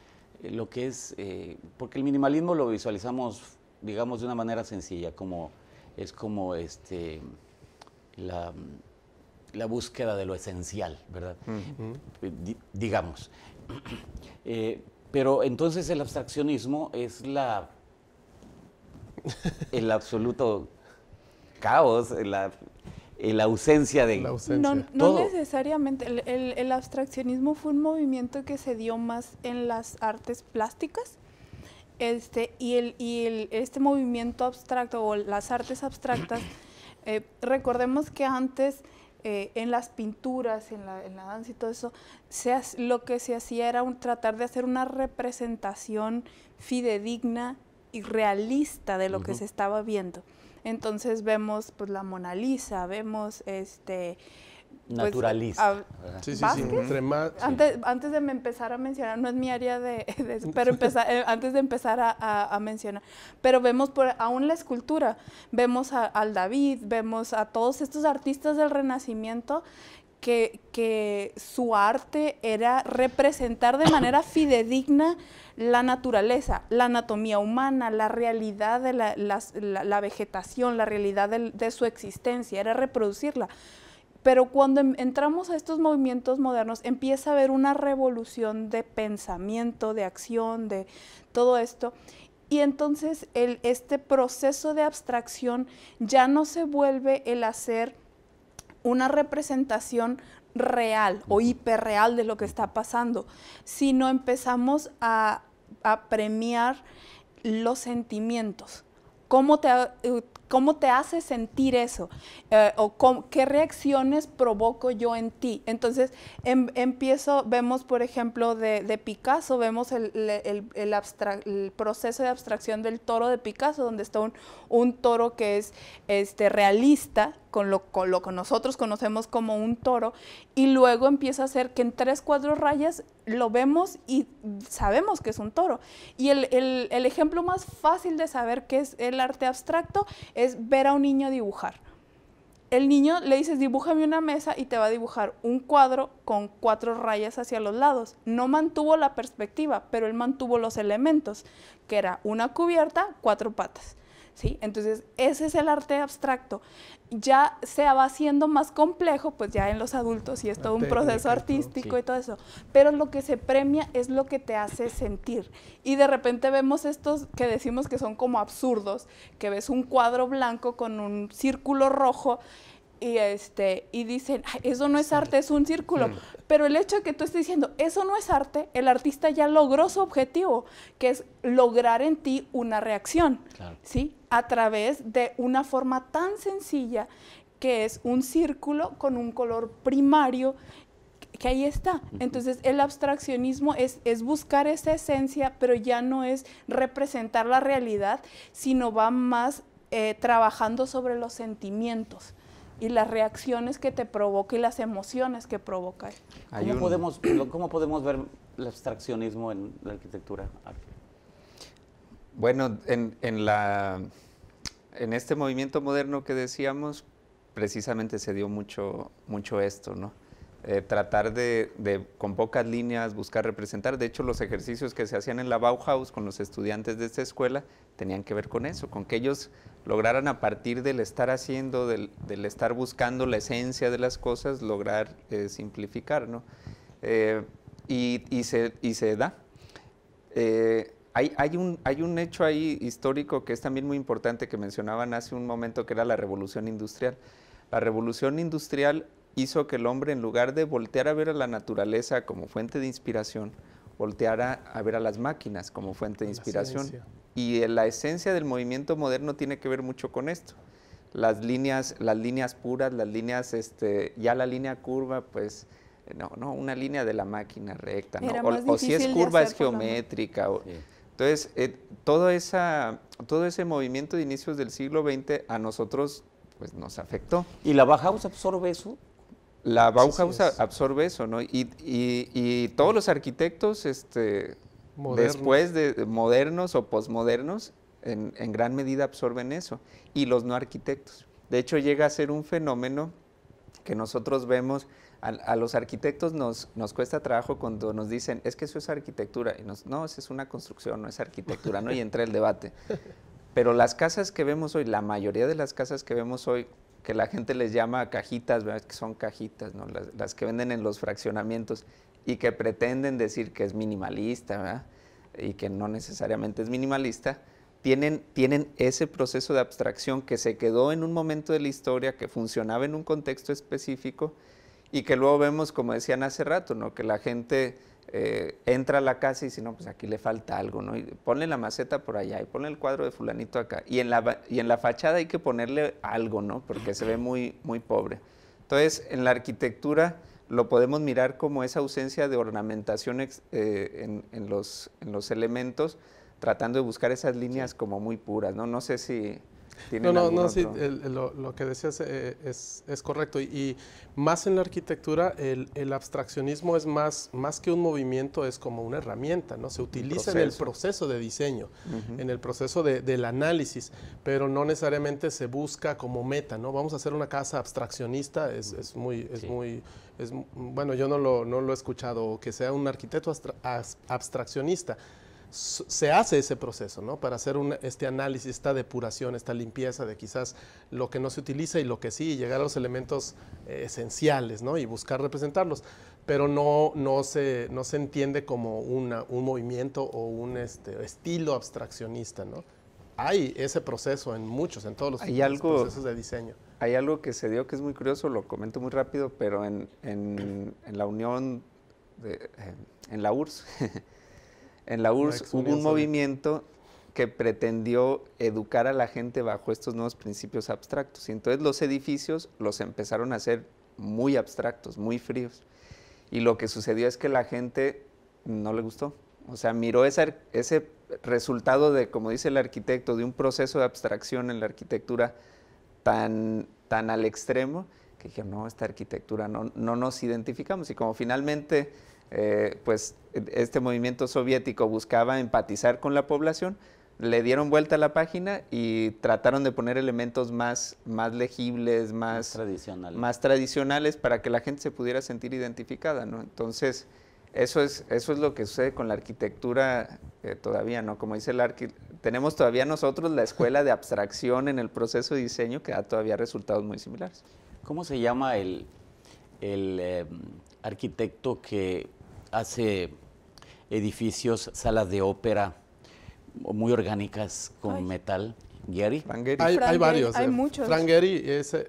Eh, lo que es, eh, porque el minimalismo lo visualizamos, digamos, de una manera sencilla, como es como este, la, búsqueda de lo esencial, ¿verdad? Eh, digamos. [clears throat] pero entonces el abstraccionismo es la el absoluto caos, la, eh, la ausencia de... No, necesariamente. El, abstraccionismo fue un movimiento que se dio más en las artes plásticas. Este, y el, y el, este movimiento abstracto o las artes abstractas, [clears throat] eh, recordemos que antes eh, en las pinturas, en la, danza y todo eso, lo que se hacía era un, tratar de hacer una representación fidedigna y realista de lo que se estaba viendo. Entonces vemos pues la Mona Lisa, vemos este pues, naturalista. sí, sí, sí. Entre más, antes, de empezar a mencionar, no es mi área de... [laughs] pero eh, antes de empezar a, mencionar, pero vemos por, aún la escultura, vemos al David, vemos a todos estos artistas del Renacimiento que, que su arte era representar de manera fidedigna la naturaleza, la anatomía humana, la realidad de la, vegetación, la realidad de, su existencia, era reproducirla. Pero cuando em, entramos a estos movimientos modernos, empieza a haber una revolución de pensamiento, de acción, de todo esto. Y entonces este proceso de abstracción ya no se vuelve el hacer una representación real o hiperreal de lo que está pasando, sino empezamos a, premiar los sentimientos. ¿Cómo te, eh, ¿Cómo te hace sentir eso? Eh, ¿O qué reacciones provoco yo en ti? Entonces, em, empiezo, vemos, por ejemplo, de, Picasso, vemos el, el, proceso de abstracción del toro de Picasso, donde está un, toro que es este, realista, con lo, que nosotros conocemos como un toro, y luego empieza a ser que en tres, cuatro rayas lo vemos y sabemos que es un toro. Y el, el ejemplo más fácil de saber qué es el arte abstracto es ver a un niño dibujar. El niño le dices, dibújame una mesa y te va a dibujar un cuadro con cuatro rayas hacia los lados. No mantuvo la perspectiva, pero él mantuvo los elementos, que era una cubierta, cuatro patas. Entonces, ese es el arte abstracto. Ya se va haciendo más complejo, pues ya en los adultos, y es todo un proceso artístico y todo eso. Pero lo que se premia es lo que te hace sentir. Y de repente vemos estos que decimos que son como absurdos, que ves un cuadro blanco con un círculo rojo y este y dicen eso no es arte es un círculo mm. pero el hecho de que tú estés diciendo eso no es arte el artista ya logró su objetivo que es lograr en ti una reacción claro. sí a través de una forma tan sencilla que es un círculo con un color primario que ahí está. Entonces el abstraccionismo es, es, buscar esa esencia, pero ya no es representar la realidad, sino va más eh, trabajando sobre los sentimientos y las reacciones que te provoca y las emociones que provoca. ¿Cómo, podemos, ¿Cómo podemos ver el abstraccionismo en la arquitectura? Bueno, en la en este movimiento moderno que decíamos, precisamente se dio mucho, mucho esto, ¿no? Eh, tratar de, con pocas líneas, buscar representar. De hecho, los ejercicios que se hacían en la Bauhaus con los estudiantes de esta escuela tenían que ver con eso, con que ellos lograran a partir del estar haciendo, del, estar buscando la esencia de las cosas, lograr eh, simplificar, ¿no? Eh, y, se, da. Hay, un, hay un hecho ahí histórico que es también muy importante que mencionaban hace un momento, que era la revolución industrial. La revolución industrial hizo que el hombre, en lugar de voltear a ver a la naturaleza como fuente de inspiración, volteara a ver a las máquinas como fuente de inspiración. Y la esencia del movimiento moderno tiene que ver mucho con esto. Las líneas, las líneas puras, las líneas, este, ya la línea curva, pues no, no, una línea de la máquina recta, o, si es curva es geométrica. Entonces, eh, todo, esa, todo ese movimiento de inicios del siglo XX a nosotros pues, nos afectó. ¿Y la Bauhaus absorbe eso? La Bauhaus absorbe eso, ¿no? Y, todos los arquitectos este, después de modernos o posmodernos, en, en gran medida absorben eso. Y los no arquitectos. De hecho, llega a ser un fenómeno que nosotros vemos a, los arquitectos nos, cuesta trabajo cuando nos dicen, es que eso es arquitectura. Y nos, no, eso es una construcción, no es arquitectura, ¿no? Y entra el debate. Pero las casas que vemos hoy, la mayoría de las casas que vemos hoy, que la gente les llama cajitas, que son cajitas, Las, que venden en los fraccionamientos y que pretenden decir que es minimalista y que no necesariamente es minimalista, tienen, tienen ese proceso de abstracción que se quedó en un momento de la historia, que funcionaba en un contexto específico y que luego vemos, como decían hace rato, ¿no? que la gente eh, entra a la casa y dice, no, pues aquí le falta algo, ¿no? Y ponle la maceta por allá y ponle el cuadro de fulanito acá. Y en la, y en la fachada hay que ponerle algo, ¿no? Porque se ve muy, muy pobre. Entonces, en la arquitectura lo podemos mirar como esa ausencia de ornamentación eh, en, los, en los elementos, tratando de buscar esas líneas como muy puras, ¿no? No sé si no, no, no, sí, lo, que decías eh, es, correcto. Y, más en la arquitectura, el, abstraccionismo es más, que un movimiento, es como una herramienta, ¿no? Se utiliza en el proceso de diseño, en el proceso del análisis, pero no necesariamente se busca como meta, ¿no? Vamos a hacer una casa abstraccionista, es, muy, bueno, yo no lo he escuchado, que sea un arquitecto abstraccionista se hace ese proceso, ¿no? Para hacer este análisis, esta depuración, esta limpieza de quizás lo que no se utiliza y lo que sí, y llegar a los elementos eh, esenciales, ¿no? Y buscar representarlos, pero no, no, se, no se entiende como un movimiento o un este, estilo abstraccionista, ¿no? Hay ese proceso en muchos, en todos los, procesos de diseño. Hay algo que se dio que es muy curioso, lo comento muy rápido, pero en, la Unión, en la URSS, en la URSS hubo un movimiento que pretendió educar a la gente bajo estos nuevos principios abstractos. Y entonces los edificios los empezaron a hacer muy abstractos, muy fríos. Y lo que sucedió es que la gente no le gustó. O sea, miró ese, resultado de, como dice el arquitecto, de un proceso de abstracción en la arquitectura tan, tan al extremo, que dijeron, no, esta arquitectura no, no nos identificamos. Y como finalmente eh, pues este movimiento soviético buscaba empatizar con la población, le dieron vuelta a la página y trataron de poner elementos más, más legibles, más, tradicionales. más tradicionales para que la gente se pudiera sentir identificada, ¿no? Entonces, eso es, eso es lo que sucede con la arquitectura eh, todavía, ¿no? Como dice el arqui tenemos todavía nosotros la escuela de abstracción en el proceso de diseño que da todavía resultados muy similares. ¿Cómo se llama el, em, arquitecto que hace edificios, salas de ópera muy orgánicas con metal. ¿Gary? Hay, varios. Hay eh, muchos. Frank eh,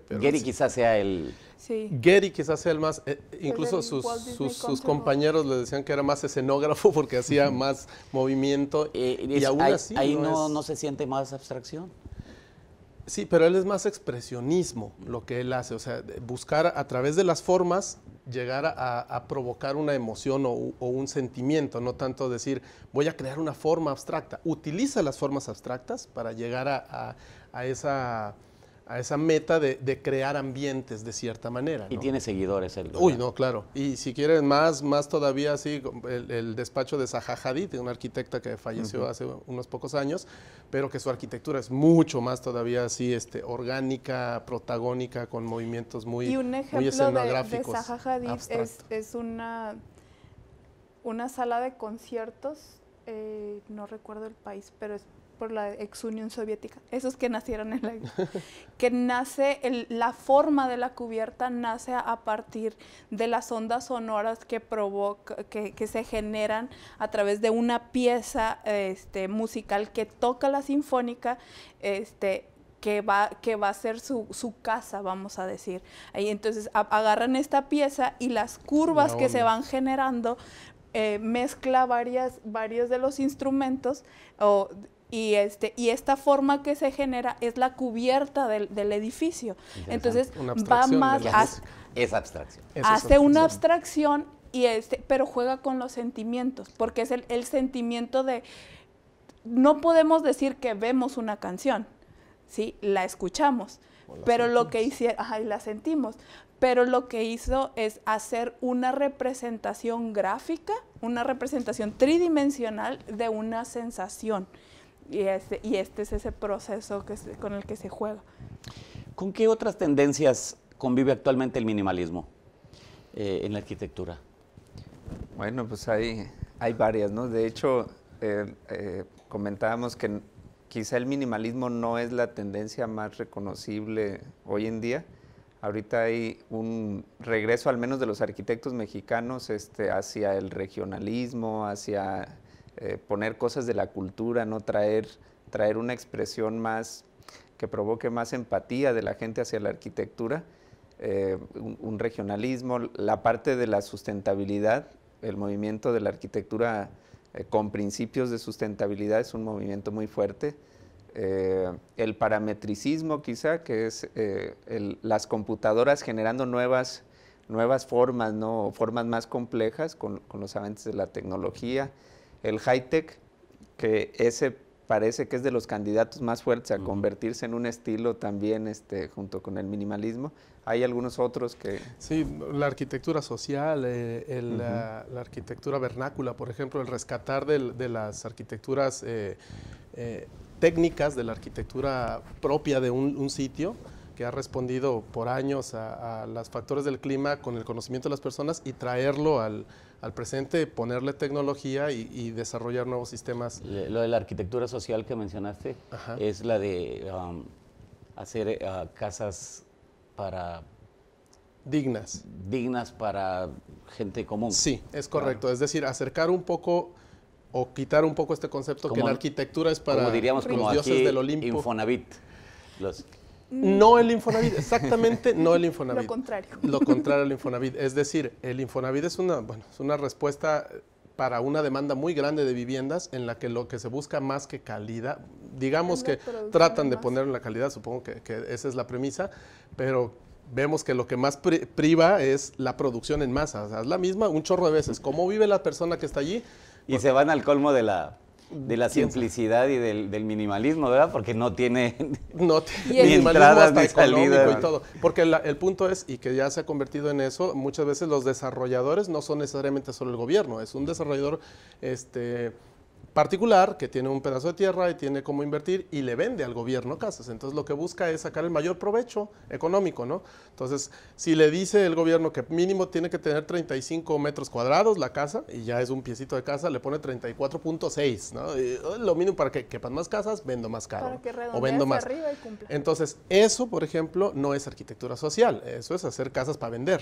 Gary Gary quizás sea el... Sí. Gary quizás sea el más... Eh, incluso sus, compañeros le decían que era más escenógrafo porque hacía [laughs] más movimiento. y aún así... Ahí no, no, se siente más abstracción. Sí, pero él es más expresionismo mm. lo que él hace, o sea, buscar a través de las formas llegar a, provocar una emoción o, un sentimiento, no tanto decir voy a crear una forma abstracta. Utiliza las formas abstractas para llegar a esa a esa meta de, crear ambientes de cierta manera. Y tiene seguidores el. Uy, no, claro. Y si quieren más, más todavía, así el, despacho de Zaha Hadid, una arquitecta que falleció hace unos pocos años, pero que su arquitectura es mucho más todavía así, este, orgánica, protagónica, con movimientos muy Y un ejemplo de, Zaha Hadid es, una, una sala de conciertos, eh, no recuerdo el país, pero es por la ex Unión Soviética, esos que nacieron en la [laughs] que nace la forma de la cubierta nace a partir de las ondas sonoras que provoca, que, se generan a través de una pieza este, musical que toca la sinfónica, este, que va, que va a ser su, casa, vamos a decir. Ahí, entonces agarran esta pieza y las curvas que se van generando eh, mezcla varias, varios de los instrumentos o y, este, y esta forma que se genera es la cubierta del, edificio. Entonces va más... es abstracción. Hace una abstracción, y este, pero juega con los sentimientos, porque es el, sentimiento de... No podemos decir que vemos una canción, ¿sí? La escuchamos, pero lo que hicieron, la sentimos, pero lo que hizo es hacer una representación gráfica, una representación tridimensional de una sensación. Este, y este, es ese proceso que con el que se juega. ¿Con qué otras tendencias convive actualmente el minimalismo eh, en la arquitectura? Bueno, pues hay, hay varias, ¿no? De hecho, eh, eh, comentábamos que quizá el minimalismo no es la tendencia más reconocible hoy en día. Ahorita hay un regreso, al menos de los arquitectos mexicanos, este, hacia el regionalismo, hacia eh, poner cosas de la cultura, no traer, traer una expresión más que provoque más empatía de la gente hacia la arquitectura, eh, un, regionalismo, la parte de la sustentabilidad, el movimiento de la arquitectura eh, con principios de sustentabilidad es un movimiento muy fuerte. el parametricismo quizá, que es las computadoras generando nuevas, nuevas formas, ¿no? formas más complejas con, con los avances de la tecnología el high-tech, que ese parece que es de los candidatos más fuertes a convertirse en un estilo también este, junto con el minimalismo. Hay algunos otros que... Sí, la arquitectura social, eh, la, arquitectura vernácula, por ejemplo, el rescatar de las arquitecturas eh, eh, técnicas, de la arquitectura propia de un, sitio, que ha respondido por años a los factores del clima con el conocimiento de las personas y traerlo al, al presente, ponerle tecnología y, desarrollar nuevos sistemas. lo de la arquitectura social que mencionaste es la de um, hacer eh, ah, casas para... Dignas. Dignas para gente común. Sí, es correcto. Es decir, acercar un poco o quitar un poco este concepto que la arquitectura es para diríamos, los como dioses del Olimpo. Infonavit. Los, no el Infonavit, exactamente no el Infonavit. Lo contrario. Lo contrario al Infonavit. Es decir, el Infonavit es una, bueno, es una respuesta para una demanda muy grande de viviendas en la que lo que se busca más que calidad, digamos que tratan de poner en la calidad, supongo que, esa es la premisa, pero vemos que lo que más priva es la producción en masa, es la misma un chorro de veces, cómo vive la persona que está allí. Y se van al colmo de la de la simplicidad y del, minimalismo, ¿verdad? Porque no tiene, no [laughs] ni entradas ni Y todo. Porque el punto es, y que ya se ha convertido en eso, muchas veces los desarrolladores no son necesariamente solo el gobierno, es un desarrollador este, particular que tiene un pedazo de tierra y tiene cómo invertir y le vende al gobierno casas. Entonces lo que busca es sacar el mayor provecho económico, ¿no? Entonces, si le dice el gobierno que mínimo tiene que tener 35 metros cuadrados la casa, y ya es un piecito de casa, le pone 34.6, ¿no? lo mínimo para que quepan más casas, vendo más caro. o vendo más. Entonces, eso, por ejemplo, no es arquitectura social, eso es hacer casas para vender.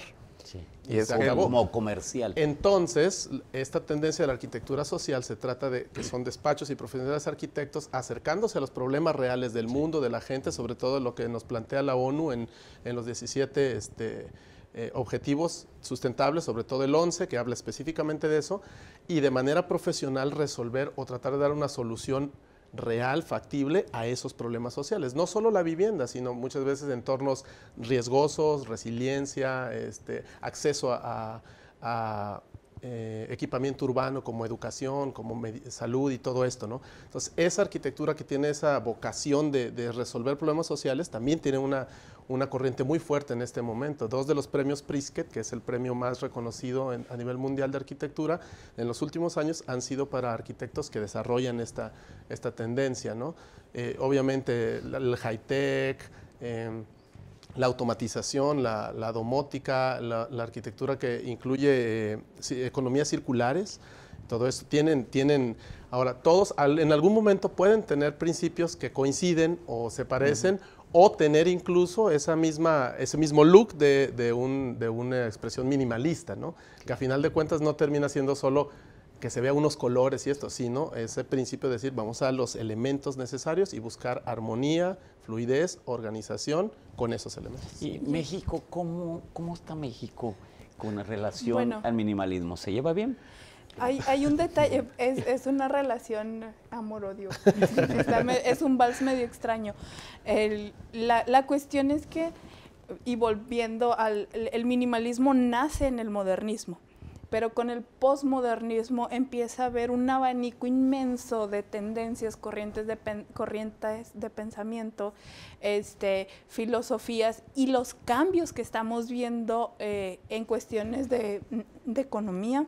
Y es como comercial. Entonces, esta tendencia de la arquitectura social se trata de que son despachos y profesionales arquitectos acercándose a los problemas reales del mundo, de la gente, sobre todo lo que nos plantea la ONU en, los 17 este, eh, objetivos sustentables, sobre todo el 11, que habla específicamente de eso, y de manera profesional resolver o tratar de dar una solución real, factible a esos problemas sociales. No solo la vivienda, sino muchas veces entornos riesgosos, resiliencia, este, acceso a, eh, equipamiento urbano como educación, como salud y todo esto, ¿no? Entonces, esa arquitectura que tiene esa vocación de resolver problemas sociales también tiene una, una corriente muy fuerte en este momento. Dos de los premios Prisket, que es el premio más reconocido a nivel mundial de arquitectura, en los últimos años han sido para arquitectos que desarrollan esta, esta tendencia. ¿no? Eh, obviamente el high-tech, em, la automatización, la, domótica, la, arquitectura que incluye eh, economías circulares, todo eso tienen, tienen, ahora todos en algún momento pueden tener principios que coinciden o se parecen o tener incluso esa misma, ese mismo look de, de, un, de una expresión minimalista, ¿no? que a final de cuentas no termina siendo solo que se vea unos colores y esto, sino ese principio de decir vamos a los elementos necesarios y buscar armonía, fluidez, organización con esos elementos. ¿Y México, cómo, cómo está México con relación al minimalismo? ¿Se lleva bien? Hay, un detalle, es, una relación amor-odio. [laughs] es un vals medio extraño. la, cuestión es que, y volviendo al el minimalismo, nace en el modernismo pero con el posmodernismo empieza a haber un abanico inmenso de tendencias, corrientes de, de pensamiento, este, filosofías y los cambios que estamos viendo eh, en cuestiones de economía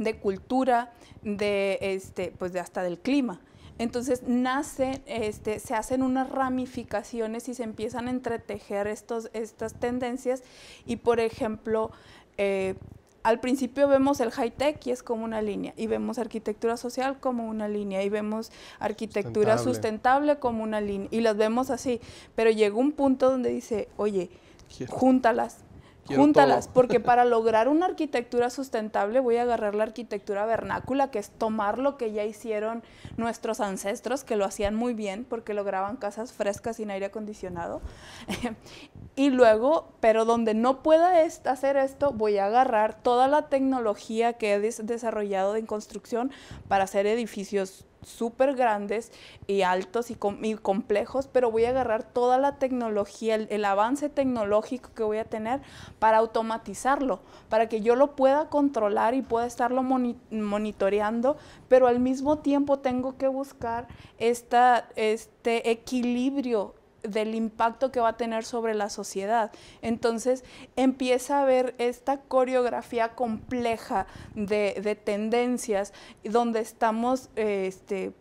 de cultura, de, este, pues de hasta del clima. Entonces nace, este, se hacen unas ramificaciones y se empiezan a entretejer estos, estas tendencias y por ejemplo, eh, al principio vemos el high tech y es como una línea, y vemos arquitectura social como una línea, y vemos arquitectura sustentable, sustentable como una línea, y las vemos así, pero llegó un punto donde dice, oye, júntalas, Júntalas, porque [laughs] para lograr una arquitectura sustentable voy a agarrar la arquitectura vernácula, que es tomar lo que ya hicieron nuestros ancestros, que lo hacían muy bien porque lograban casas frescas sin aire acondicionado. [laughs] y luego, pero donde no pueda hacer esto, voy a agarrar toda la tecnología que he desarrollado en construcción para hacer edificios super grandes y altos y, complejos, pero voy a agarrar toda la tecnología, el, avance tecnológico que voy a tener para automatizarlo, para que yo lo pueda controlar y pueda estarlo monitoreando, pero al mismo tiempo tengo que buscar esta, este equilibrio del impacto que va a tener sobre la sociedad. Entonces empieza a ver esta coreografía compleja de, tendencias donde estamos este,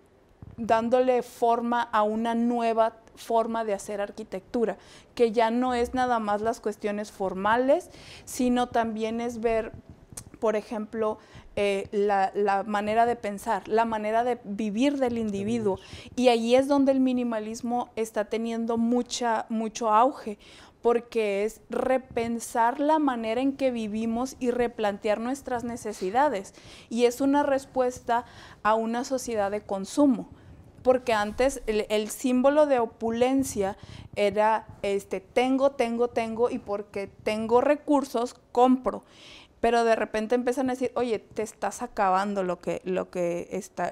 dándole forma a una nueva forma de hacer arquitectura, que ya no es nada más las cuestiones formales, sino también es ver, por ejemplo, eh, la, manera de pensar, la manera de vivir del individuo. Y ahí es donde el minimalismo está teniendo mucha, mucho auge, porque es repensar la manera en que vivimos y replantear nuestras necesidades. Y es una respuesta a una sociedad de consumo porque antes el, el, símbolo de opulencia era este tengo, tengo, tengo y porque tengo recursos compro pero de repente empiezan a decir, oye, te estás acabando lo que, lo que, está,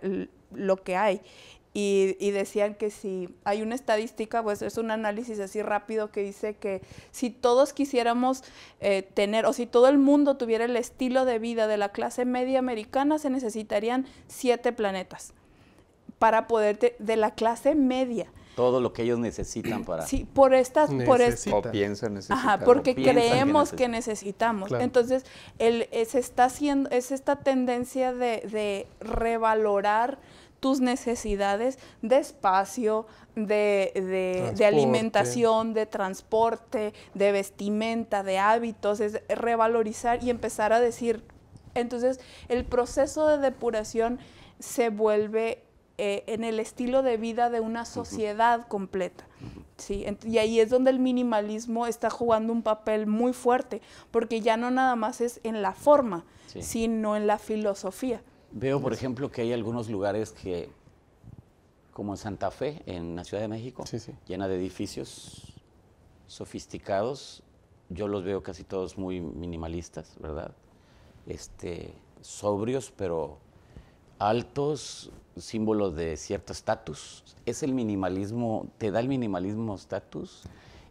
lo que hay. Y, decían que si hay una estadística, pues es un análisis así rápido que dice que si todos quisiéramos eh, tener, o si todo el mundo tuviera el estilo de vida de la clase media americana, se necesitarían siete planetas para poder, de la clase media todo lo que ellos necesitan para... Sí, por estas... Por piensan necesitar. Ajá, porque creemos que, necesitamos. Entonces, el, se está haciendo, es esta tendencia de, revalorar tus necesidades de espacio, de, alimentación, de transporte, de vestimenta, de hábitos, es revalorizar y empezar a decir, entonces el proceso de depuración se vuelve eh, en el estilo de vida de una sociedad completa. ¿sí? Y ahí es donde el minimalismo está jugando un papel muy fuerte, porque ya no nada más es en la forma, sino en la filosofía. Veo, por ejemplo, que hay algunos lugares que, como en Santa Fe, en la Ciudad de México, llena de edificios sofisticados, yo los veo casi todos muy minimalistas, ¿verdad? Este, sobrios, pero altos, símbolos de cierto estatus. Es el minimalismo, te da el minimalismo estatus.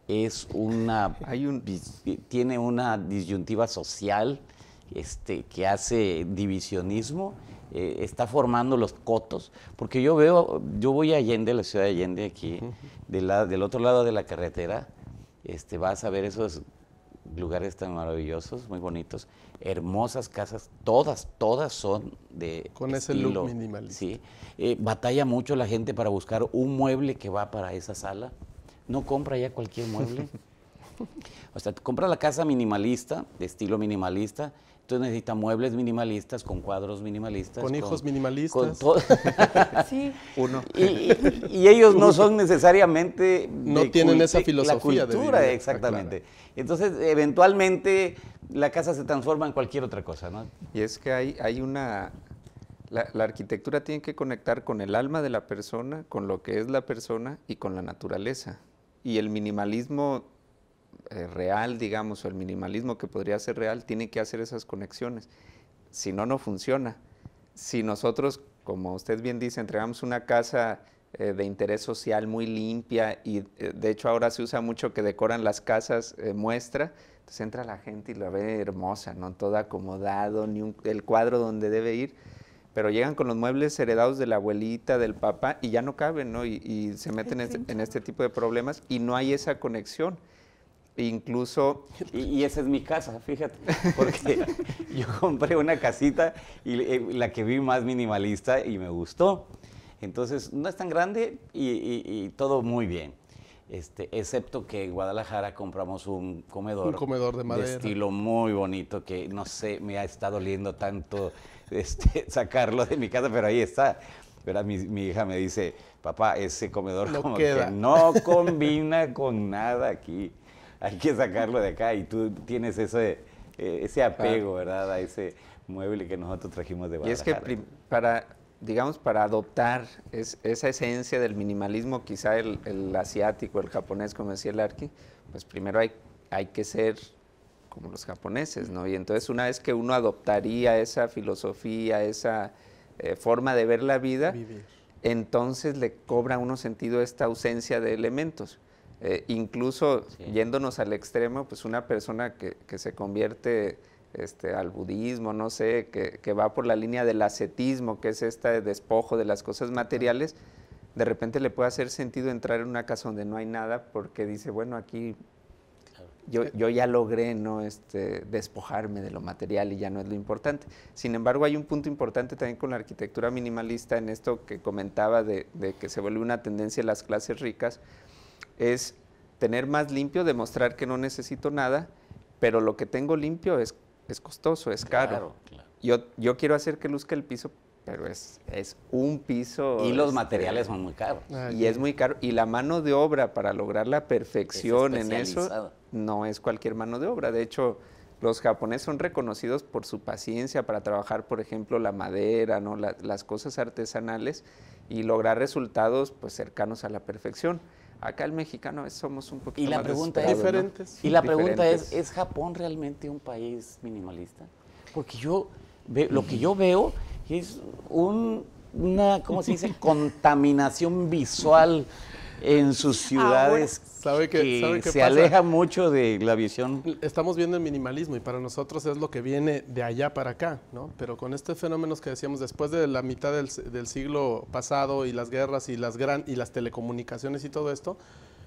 Es una. [laughs] Hay un... Tiene una disyuntiva social este, que hace divisionismo. Eh, está formando los cotos. Porque yo veo, yo voy a Allende, la ciudad de Allende, aquí, del otro lado de la carretera. Este, vas a ver esos lugares tan maravillosos, muy bonitos, hermosas casas, todas, todas son de con ese look minimalista. Sí, eh, batalla mucho la gente para buscar un mueble que va para esa sala. No compra ya cualquier mueble. [laughs] o sea, compra la casa minimalista, de estilo minimalista, entonces necesita muebles minimalistas, con cuadros minimalistas. Con hijos minimalistas. [laughs] sí. Uno. Y, ellos no son necesariamente... No tienen esa filosofía. La cultura, ah, exactamente. Entonces, eventualmente, la casa se transforma en cualquier otra cosa, ¿no? Y es que hay, hay una... La, la arquitectura tiene que conectar con el alma de la persona, con lo que es la persona y con la naturaleza. Y el minimalismo eh, real, digamos, o el minimalismo que podría ser real, tiene que hacer esas conexiones. Si no, no funciona. Si nosotros, como usted bien dice, entregamos una casa eh, de interés social muy limpia y eh, de hecho ahora se usa mucho que decoran las casas muestra, entonces entra la gente y la ve hermosa, ¿no? Todo acomodado, ni el cuadro donde debe ir pero llegan con los muebles heredados de la abuelita, del papá, y ya no caben, ¿no? Y, se meten en este, este, tipo de problemas y no hay esa conexión. Incluso... Y, esa es mi casa, fíjate, porque [laughs] yo compré una casita y eh, la que vi más minimalista y me gustó. Entonces, no es tan grande y, todo muy bien. Este, excepto que en Guadalajara compramos un comedor. Un comedor de madera. De estilo muy bonito que, no sé, me ha estado oliendo tanto [laughs] este, sacarlo de mi casa, pero ahí está. Pero mi, hija me dice, papá, ese comedor no combina con nada aquí hay que sacarlo de acá. Y tú tienes ese, eh, ese apego, ¿verdad? A ese mueble que nosotros trajimos de Guadalajara. Y es que para, digamos, para adoptar esa esencia del minimalismo, quizá el, asiático, el japonés, como decía el Arqui, pues primero hay, que ser como los japoneses, ¿no? Y entonces una vez que uno adoptaría esa filosofía, esa eh, forma de ver la vida, entonces le cobra a uno sentido esta ausencia de elementos. Eh, incluso yéndonos al extremo, pues una persona que, se convierte este, al budismo, no sé, que, va por la línea del ascetismo, que es este despojo de las cosas materiales, de repente le puede hacer sentido entrar en una casa donde no hay nada porque dice, bueno, aquí eh. yo, ya logré no este, despojarme de lo material y ya no es lo importante. Sin embargo, hay un punto importante también con la arquitectura minimalista en esto que comentaba de, de que se vuelve una tendencia en las clases ricas, es tener más limpio, demostrar que no necesito nada, pero lo que tengo limpio es, es costoso, es caro. Yo, yo quiero hacer que luzca el piso, pero es, un piso. Y los este, materiales son muy caros. Ah, y es muy caro. Y la mano de obra para lograr la perfección en eso no es cualquier mano de obra. De hecho, los japoneses son reconocidos por su paciencia para trabajar, por ejemplo, la madera, ¿no? las cosas artesanales y lograr resultados pues, cercanos a la perfección. Acá el mexicano somos un poquito diferentes. Y la pregunta es, ¿es Japón realmente un país minimalista? Porque yo lo que yo veo es una, ¿cómo se dice? [laughs] contaminación visual en sus ah, ciudades se aleja mucho de la visión. Estamos viendo el minimalismo y para nosotros es lo que viene de allá para acá, ¿no? Pero con estos fenómenos que decíamos después de la mitad del, siglo pasado y las guerras y las, gran, y las telecomunicaciones y todo esto,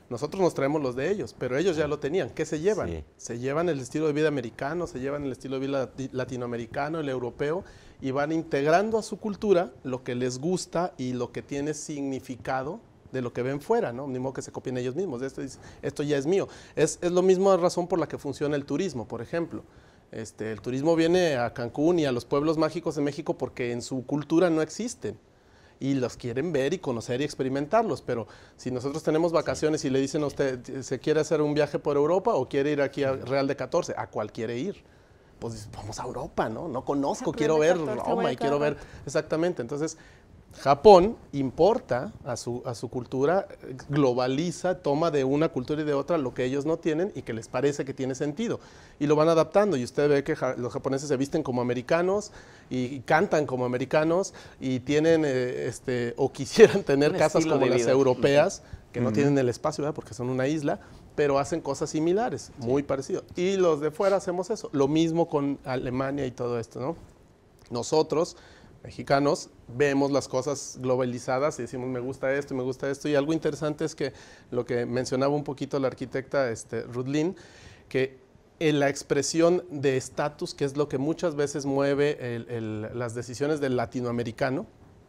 nosotros nos traemos los de ellos, pero ellos ya lo tenían. ¿Qué se llevan? Se llevan el estilo de vida americano, se llevan el estilo de vida latinoamericano, el europeo, y van integrando a su cultura lo que les gusta y lo que tiene significado de lo que ven fuera, ¿no? Ni modo que se copien ellos mismos, esto, esto ya es mío. Es, es la razón por la que funciona el turismo, por ejemplo. Este, el turismo viene a Cancún y a los pueblos mágicos de México porque en su cultura no existen y los quieren ver y conocer y experimentarlos. Pero si nosotros tenemos vacaciones y le dicen a usted, ¿se quiere hacer un viaje por Europa o quiere ir aquí a Real de 14? ¿A cuál quiere ir? Pues vamos a Europa, ¿no? No conozco, quiero ver Roma y quiero ver. Exactamente. Entonces, Japón importa a su, cultura, globaliza, toma de una cultura y de otra lo que ellos no tienen y que les parece que tiene sentido. Y lo van adaptando. Y usted ve que los japoneses se visten como americanos y, cantan como americanos y tienen, eh, este, o quisieran tener casas como las europeas, que no tienen el espacio, ¿verdad? porque son una isla, pero hacen cosas similares, muy parecido. Y los de fuera hacemos eso. Lo mismo con Alemania y todo esto, ¿no? Nosotros mexicanos vemos las cosas globalizadas y decimos me gusta esto y me gusta esto. Y algo interesante es que lo que mencionaba un poquito la arquitecta este, Ruth que en eh, la expresión de estatus, que es lo que muchas veces mueve las decisiones del latinoamericano,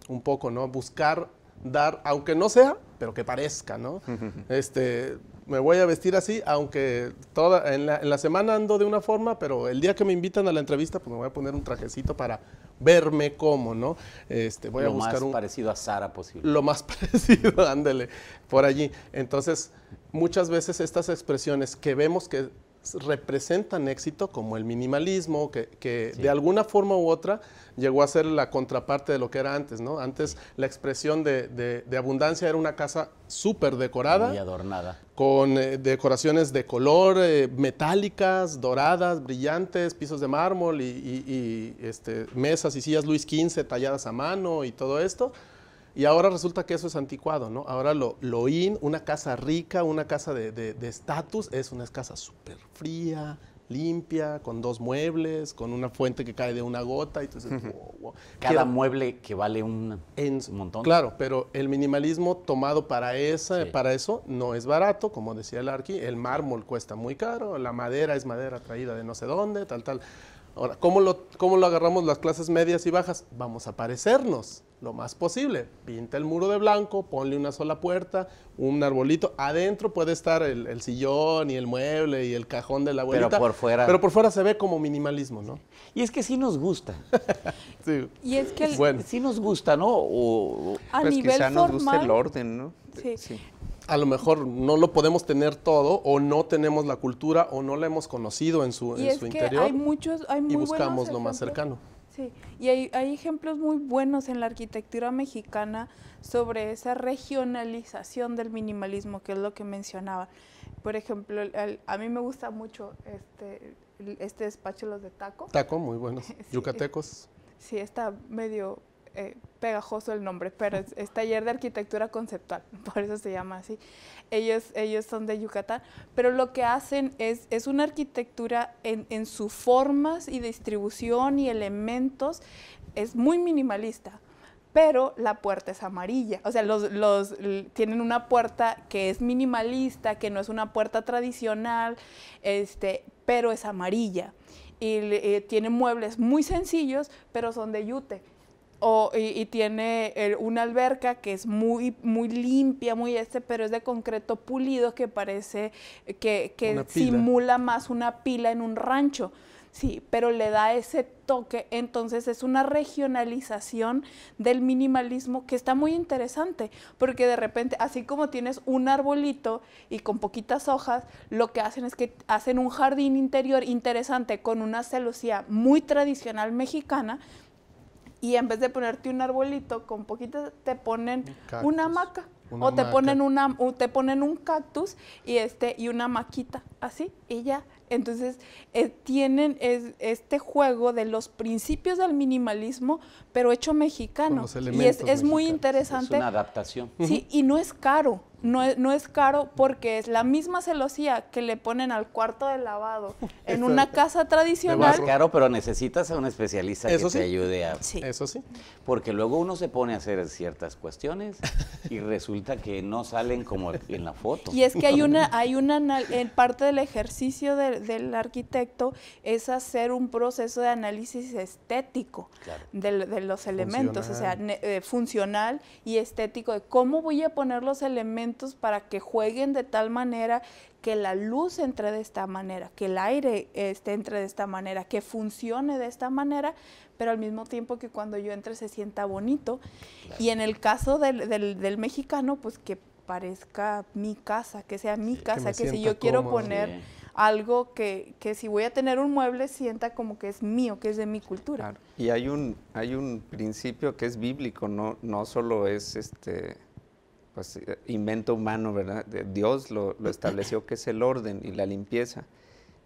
un poco, ¿no? Buscar dar, aunque no sea, pero que parezca, ¿no? este, me voy a vestir así, aunque toda, en la, semana ando de una forma, pero el día que me invitan a la entrevista, pues me voy a poner un trajecito para verme cómo, ¿no? Este, voy a buscar más parecido a Sara posible. Lo más [laughs] parecido, ándele, por allí. Entonces, muchas veces estas expresiones que vemos que representan éxito, como el minimalismo, que, de alguna forma u otra llegó a ser la contraparte de lo que era antes, ¿no? Antes la expresión de, abundancia era una casa súper decorada. adornada. Con eh, decoraciones de color, eh, metálicas, doradas, brillantes, pisos de mármol y, este, mesas y sillas Luis XV talladas a mano y todo esto. Y ahora resulta que eso es anticuado, ¿no? Ahora lo, lo in, una casa rica, una casa de estatus, de, es una casa súper fría, limpia, con dos muebles, con una fuente que cae de una gota. Y entonces, Cada mueble que vale un, un, montón. Claro, pero el minimalismo tomado para, esa, para eso no es barato, como decía el Arqui. El mármol cuesta muy caro, la madera es madera traída de no sé dónde, tal, tal. Ahora, ¿cómo lo, ¿cómo lo agarramos las clases medias y bajas? Vamos a parecernos lo más posible. Pinta el muro de blanco, ponle una sola puerta, un arbolito. Adentro puede estar el, sillón y el mueble y el cajón de la abuelita. Pero por fuera. Pero por fuera se ve como minimalismo, ¿no? Y es que sí nos gusta. [laughs] sí. Y es que sí nos gusta, ¿no? O, a pues nivel quizá nos gusta el orden, ¿no? sí a lo mejor no lo podemos tener todo o no tenemos la cultura o no la hemos conocido en su, interior. Hay muchos, hay muy y buscamos lo más cercano. Sí, y hay, hay, ejemplos muy buenos en la arquitectura mexicana sobre esa regionalización del minimalismo, que es lo que mencionaba. Por ejemplo, a mí me gusta mucho este, este despacho, los de taco. Taco, muy buenos. [laughs] Yucatecos. Sí, está medio eh, pegajoso el nombre, pero es, taller de arquitectura conceptual, [laughs] por eso se llama así. Ellos, ellos son de Yucatán, pero lo que hacen es, es una arquitectura en, en sus formas y distribución y elementos, es muy minimalista pero la puerta es amarilla. O sea, los, los, tienen una puerta que es minimalista, que no es una puerta tradicional, este, pero es amarilla. Y eh, tienen muebles muy sencillos, pero son de yute y, tiene una alberca que es muy, muy limpia, muy este, pero es de concreto pulido que parece eh, que, que simula más una pila en un rancho. Sí, pero le da ese toque, entonces es una regionalización del minimalismo que está muy interesante, porque de repente, así como tienes un arbolito y con poquitas hojas, lo que hacen es que hacen un jardín interior interesante con una celosía muy tradicional mexicana, y en vez de ponerte un arbolito con poquitas, te ponen una maca o te ponen una te ponen un cactus y este y una maquita así y ya entonces, eh, tienen es, este juego de los principios del minimalismo, pero hecho mexicano. y es, muy interesante. Es una adaptación. Sí, y no es caro. No es, no es, caro porque es la misma celosía que le ponen al cuarto de lavado [laughs] en una casa tradicional. es es caro, pero necesitas a un especialista que te ayude a... Sí. Eso sí. Porque luego uno se pone a hacer ciertas cuestiones y resulta que no salen como en la foto. Y es que hay [laughs] una, hay una en parte del ejercicio de, del arquitecto es hacer un proceso de análisis estético de, los elementos, o sea, eh, funcional y estético, de cómo voy a poner los elementos para que jueguen de tal manera que la luz entre de esta manera, que el aire esté entre de esta manera, que funcione de esta manera, pero al mismo tiempo que cuando yo entre se sienta bonito. Y en el caso del, del, mexicano, pues que parezca mi casa, que sea mi casa, que, si yo quiero poner algo que, que, si voy a tener un mueble sienta como que es mío, que es de mi cultura. Y hay un, hay un principio que es bíblico, no, no solo es este pues, eh, invento humano, ¿verdad? Dios lo, lo estableció que es el orden y la limpieza.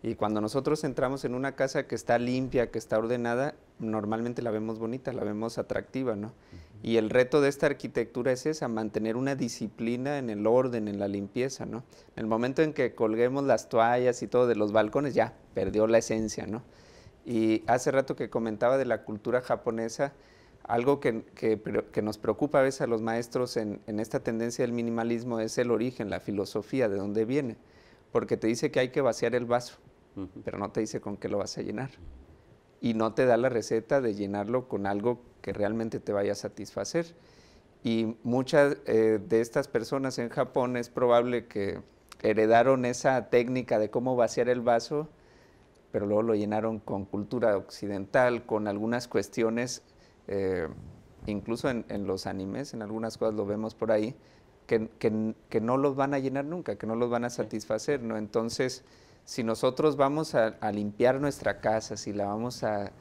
Y cuando nosotros entramos en una casa que está limpia, que está ordenada, normalmente la vemos bonita, la vemos atractiva, ¿no? Y el reto de esta arquitectura es esa, mantener una disciplina en el orden, en la limpieza, ¿no? En el momento en que colguemos las toallas y todo de los balcones, ya perdió la esencia, ¿no? Y hace rato que comentaba de la cultura japonesa, algo que, nos preocupa a veces a los maestros en, esta tendencia del minimalismo es el origen, la filosofía, de dónde viene. Porque te dice que hay que vaciar el vaso, pero no te dice con qué lo vas a llenar y no te da la receta de llenarlo con algo que realmente te vaya a satisfacer. Y muchas eh, de estas personas en Japón es probable que heredaron esa técnica de cómo vaciar el vaso, pero luego lo llenaron con cultura occidental, con algunas cuestiones, eh, incluso en, los animes, en algunas cosas lo vemos por ahí, que, que, no los van a llenar nunca, que no los van a satisfacer, ¿no? Entonces, si nosotros vamos a, limpiar nuestra casa, si la vamos a,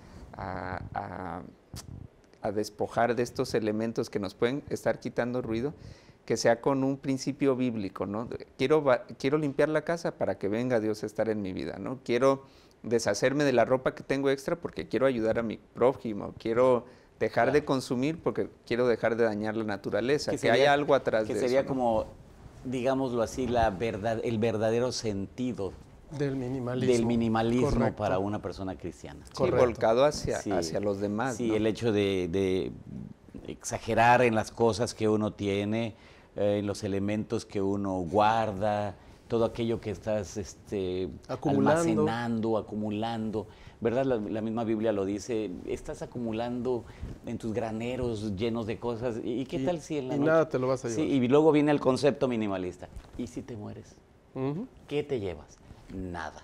despojar de estos elementos que nos pueden estar quitando ruido, que sea con un principio bíblico, ¿no? Quiero, limpiar la casa para que venga Dios a estar en mi vida, ¿no? Quiero deshacerme de la ropa que tengo extra porque quiero ayudar a mi prójimo, quiero dejar de consumir porque quiero dejar de dañar la naturaleza, que, haya algo atrás que sería como, digámoslo así, la verdad, el verdadero sentido del minimalismo, del minimalismo para una persona cristiana. Sí, volcado hacia, hacia los demás. Sí, el hecho de, exagerar en las cosas que uno tiene, eh, en los elementos que uno guarda, todo aquello que estás este, acumulando. almacenando, acumulando. ¿Verdad? La, misma Biblia lo dice, estás acumulando en tus graneros llenos de cosas. ¿Y, qué tal si en la y nada te lo vas a llevar. Sí, y luego viene el concepto minimalista. ¿Y si te mueres? ¿Qué te llevas? nada.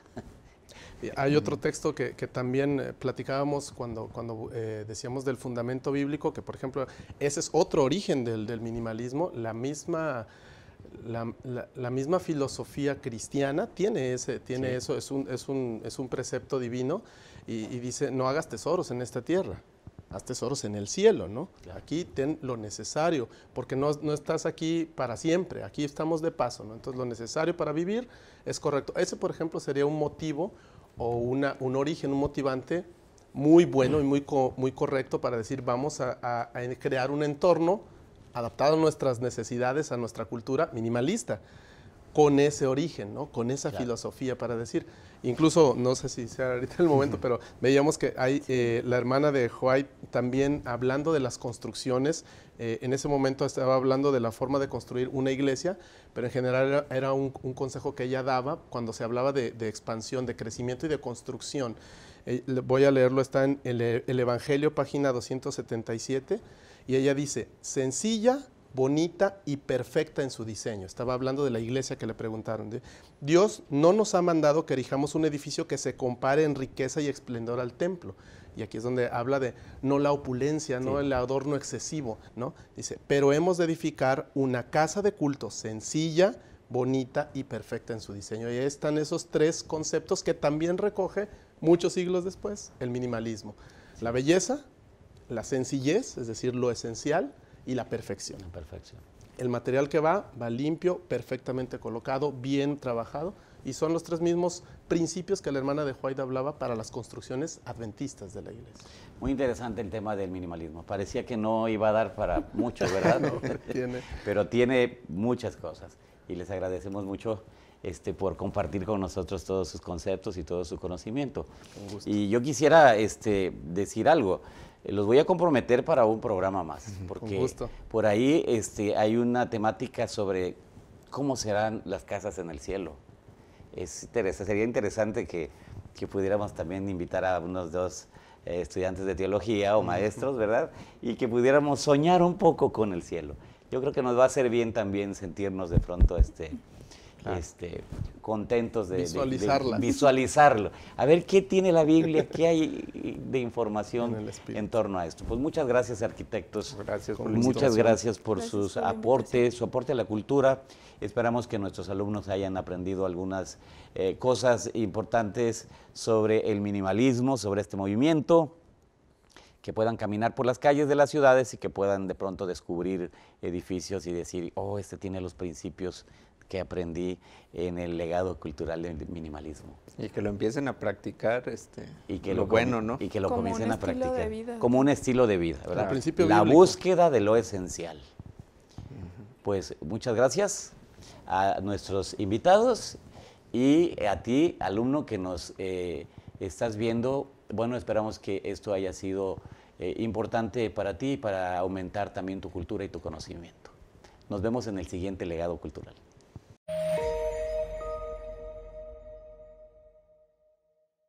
Hay otro texto que, también eh, platicábamos cuando, eh, decíamos del fundamento bíblico, que por ejemplo, ese es otro origen del, minimalismo, la misma... La, misma filosofía cristiana tiene, ese, tiene eso, es un, precepto divino y dice, no hagas tesoros en esta tierra haz tesoros en el cielo, ¿no? Aquí ten lo necesario, porque no, estás aquí para siempre, aquí estamos de paso, ¿no? Entonces lo necesario para vivir es correcto. Ese, por ejemplo, sería un motivo o una, un origen, un motivante muy bueno y muy, muy correcto para decir vamos a crear un entorno adaptado a nuestras necesidades, a nuestra cultura minimalista con ese origen, ¿no? con esa filosofía para decir. Incluso, no sé si sea ahorita el momento, pero veíamos que hay eh, la hermana de white también hablando de las construcciones. Eh, en ese momento estaba hablando de la forma de construir una iglesia, pero en general era, un, consejo que ella daba cuando se hablaba de, expansión, de crecimiento y de construcción. Eh, voy a leerlo, está en el, el Evangelio, página 277, y ella dice, sencilla, bonita y perfecta en su diseño. Estaba hablando de la iglesia que le preguntaron. Dios no nos ha mandado que erijamos un edificio que se compare en riqueza y esplendor al templo. Y aquí es donde habla de no la opulencia, no el adorno excesivo, ¿no? Dice, pero hemos de edificar una casa de culto sencilla, bonita y perfecta en su diseño. Y ahí están esos tres conceptos que también recoge muchos siglos después el minimalismo. La belleza, la sencillez, es decir, lo esencial, y la perfección. La perfección. El material que va, va limpio, perfectamente colocado, bien trabajado, y son los tres mismos principios que la hermana de white hablaba para las construcciones adventistas de la iglesia. Muy interesante el tema del minimalismo. Parecía que no iba a dar para mucho, ¿verdad? [laughs] [laughs] Pero tiene muchas cosas. Y les agradecemos mucho este, por compartir con nosotros todos sus conceptos y todo su conocimiento. Y yo quisiera este, decir algo. Eh, los voy a comprometer para un programa más, porque por ahí este, hay una temática sobre cómo serán las casas en el cielo. Es interesante, sería interesante que, pudiéramos también invitar a unos dos eh, estudiantes de teología o maestros, ¿verdad? Y que pudiéramos soñar un poco con el cielo. Yo creo que nos va a hacer bien también sentirnos de pronto este, este, contentos de, visualizarlo. A ver qué tiene la Biblia, qué hay de información [laughs] en, torno a esto. Pues muchas gracias, arquitectos. Gracias Muchas gracias por sus aportes, su aporte a la cultura. Esperamos que nuestros alumnos hayan aprendido algunas eh, cosas importantes sobre el minimalismo, sobre este movimiento que puedan caminar por las calles de las ciudades y que puedan de pronto descubrir edificios y decir, oh, este tiene los principios que aprendí en el legado cultural del minimalismo. Y que lo empiecen a practicar, este, lo, bueno, ¿no? Y que lo como comiencen a practicar. De vida. Como un estilo de vida, ¿verdad? La búsqueda de lo esencial. Pues muchas gracias a nuestros invitados y a ti, alumno, que nos eh, estás viendo. Bueno, esperamos que esto haya sido eh, importante para ti, para aumentar también tu cultura y tu conocimiento. Nos vemos en el siguiente legado cultural.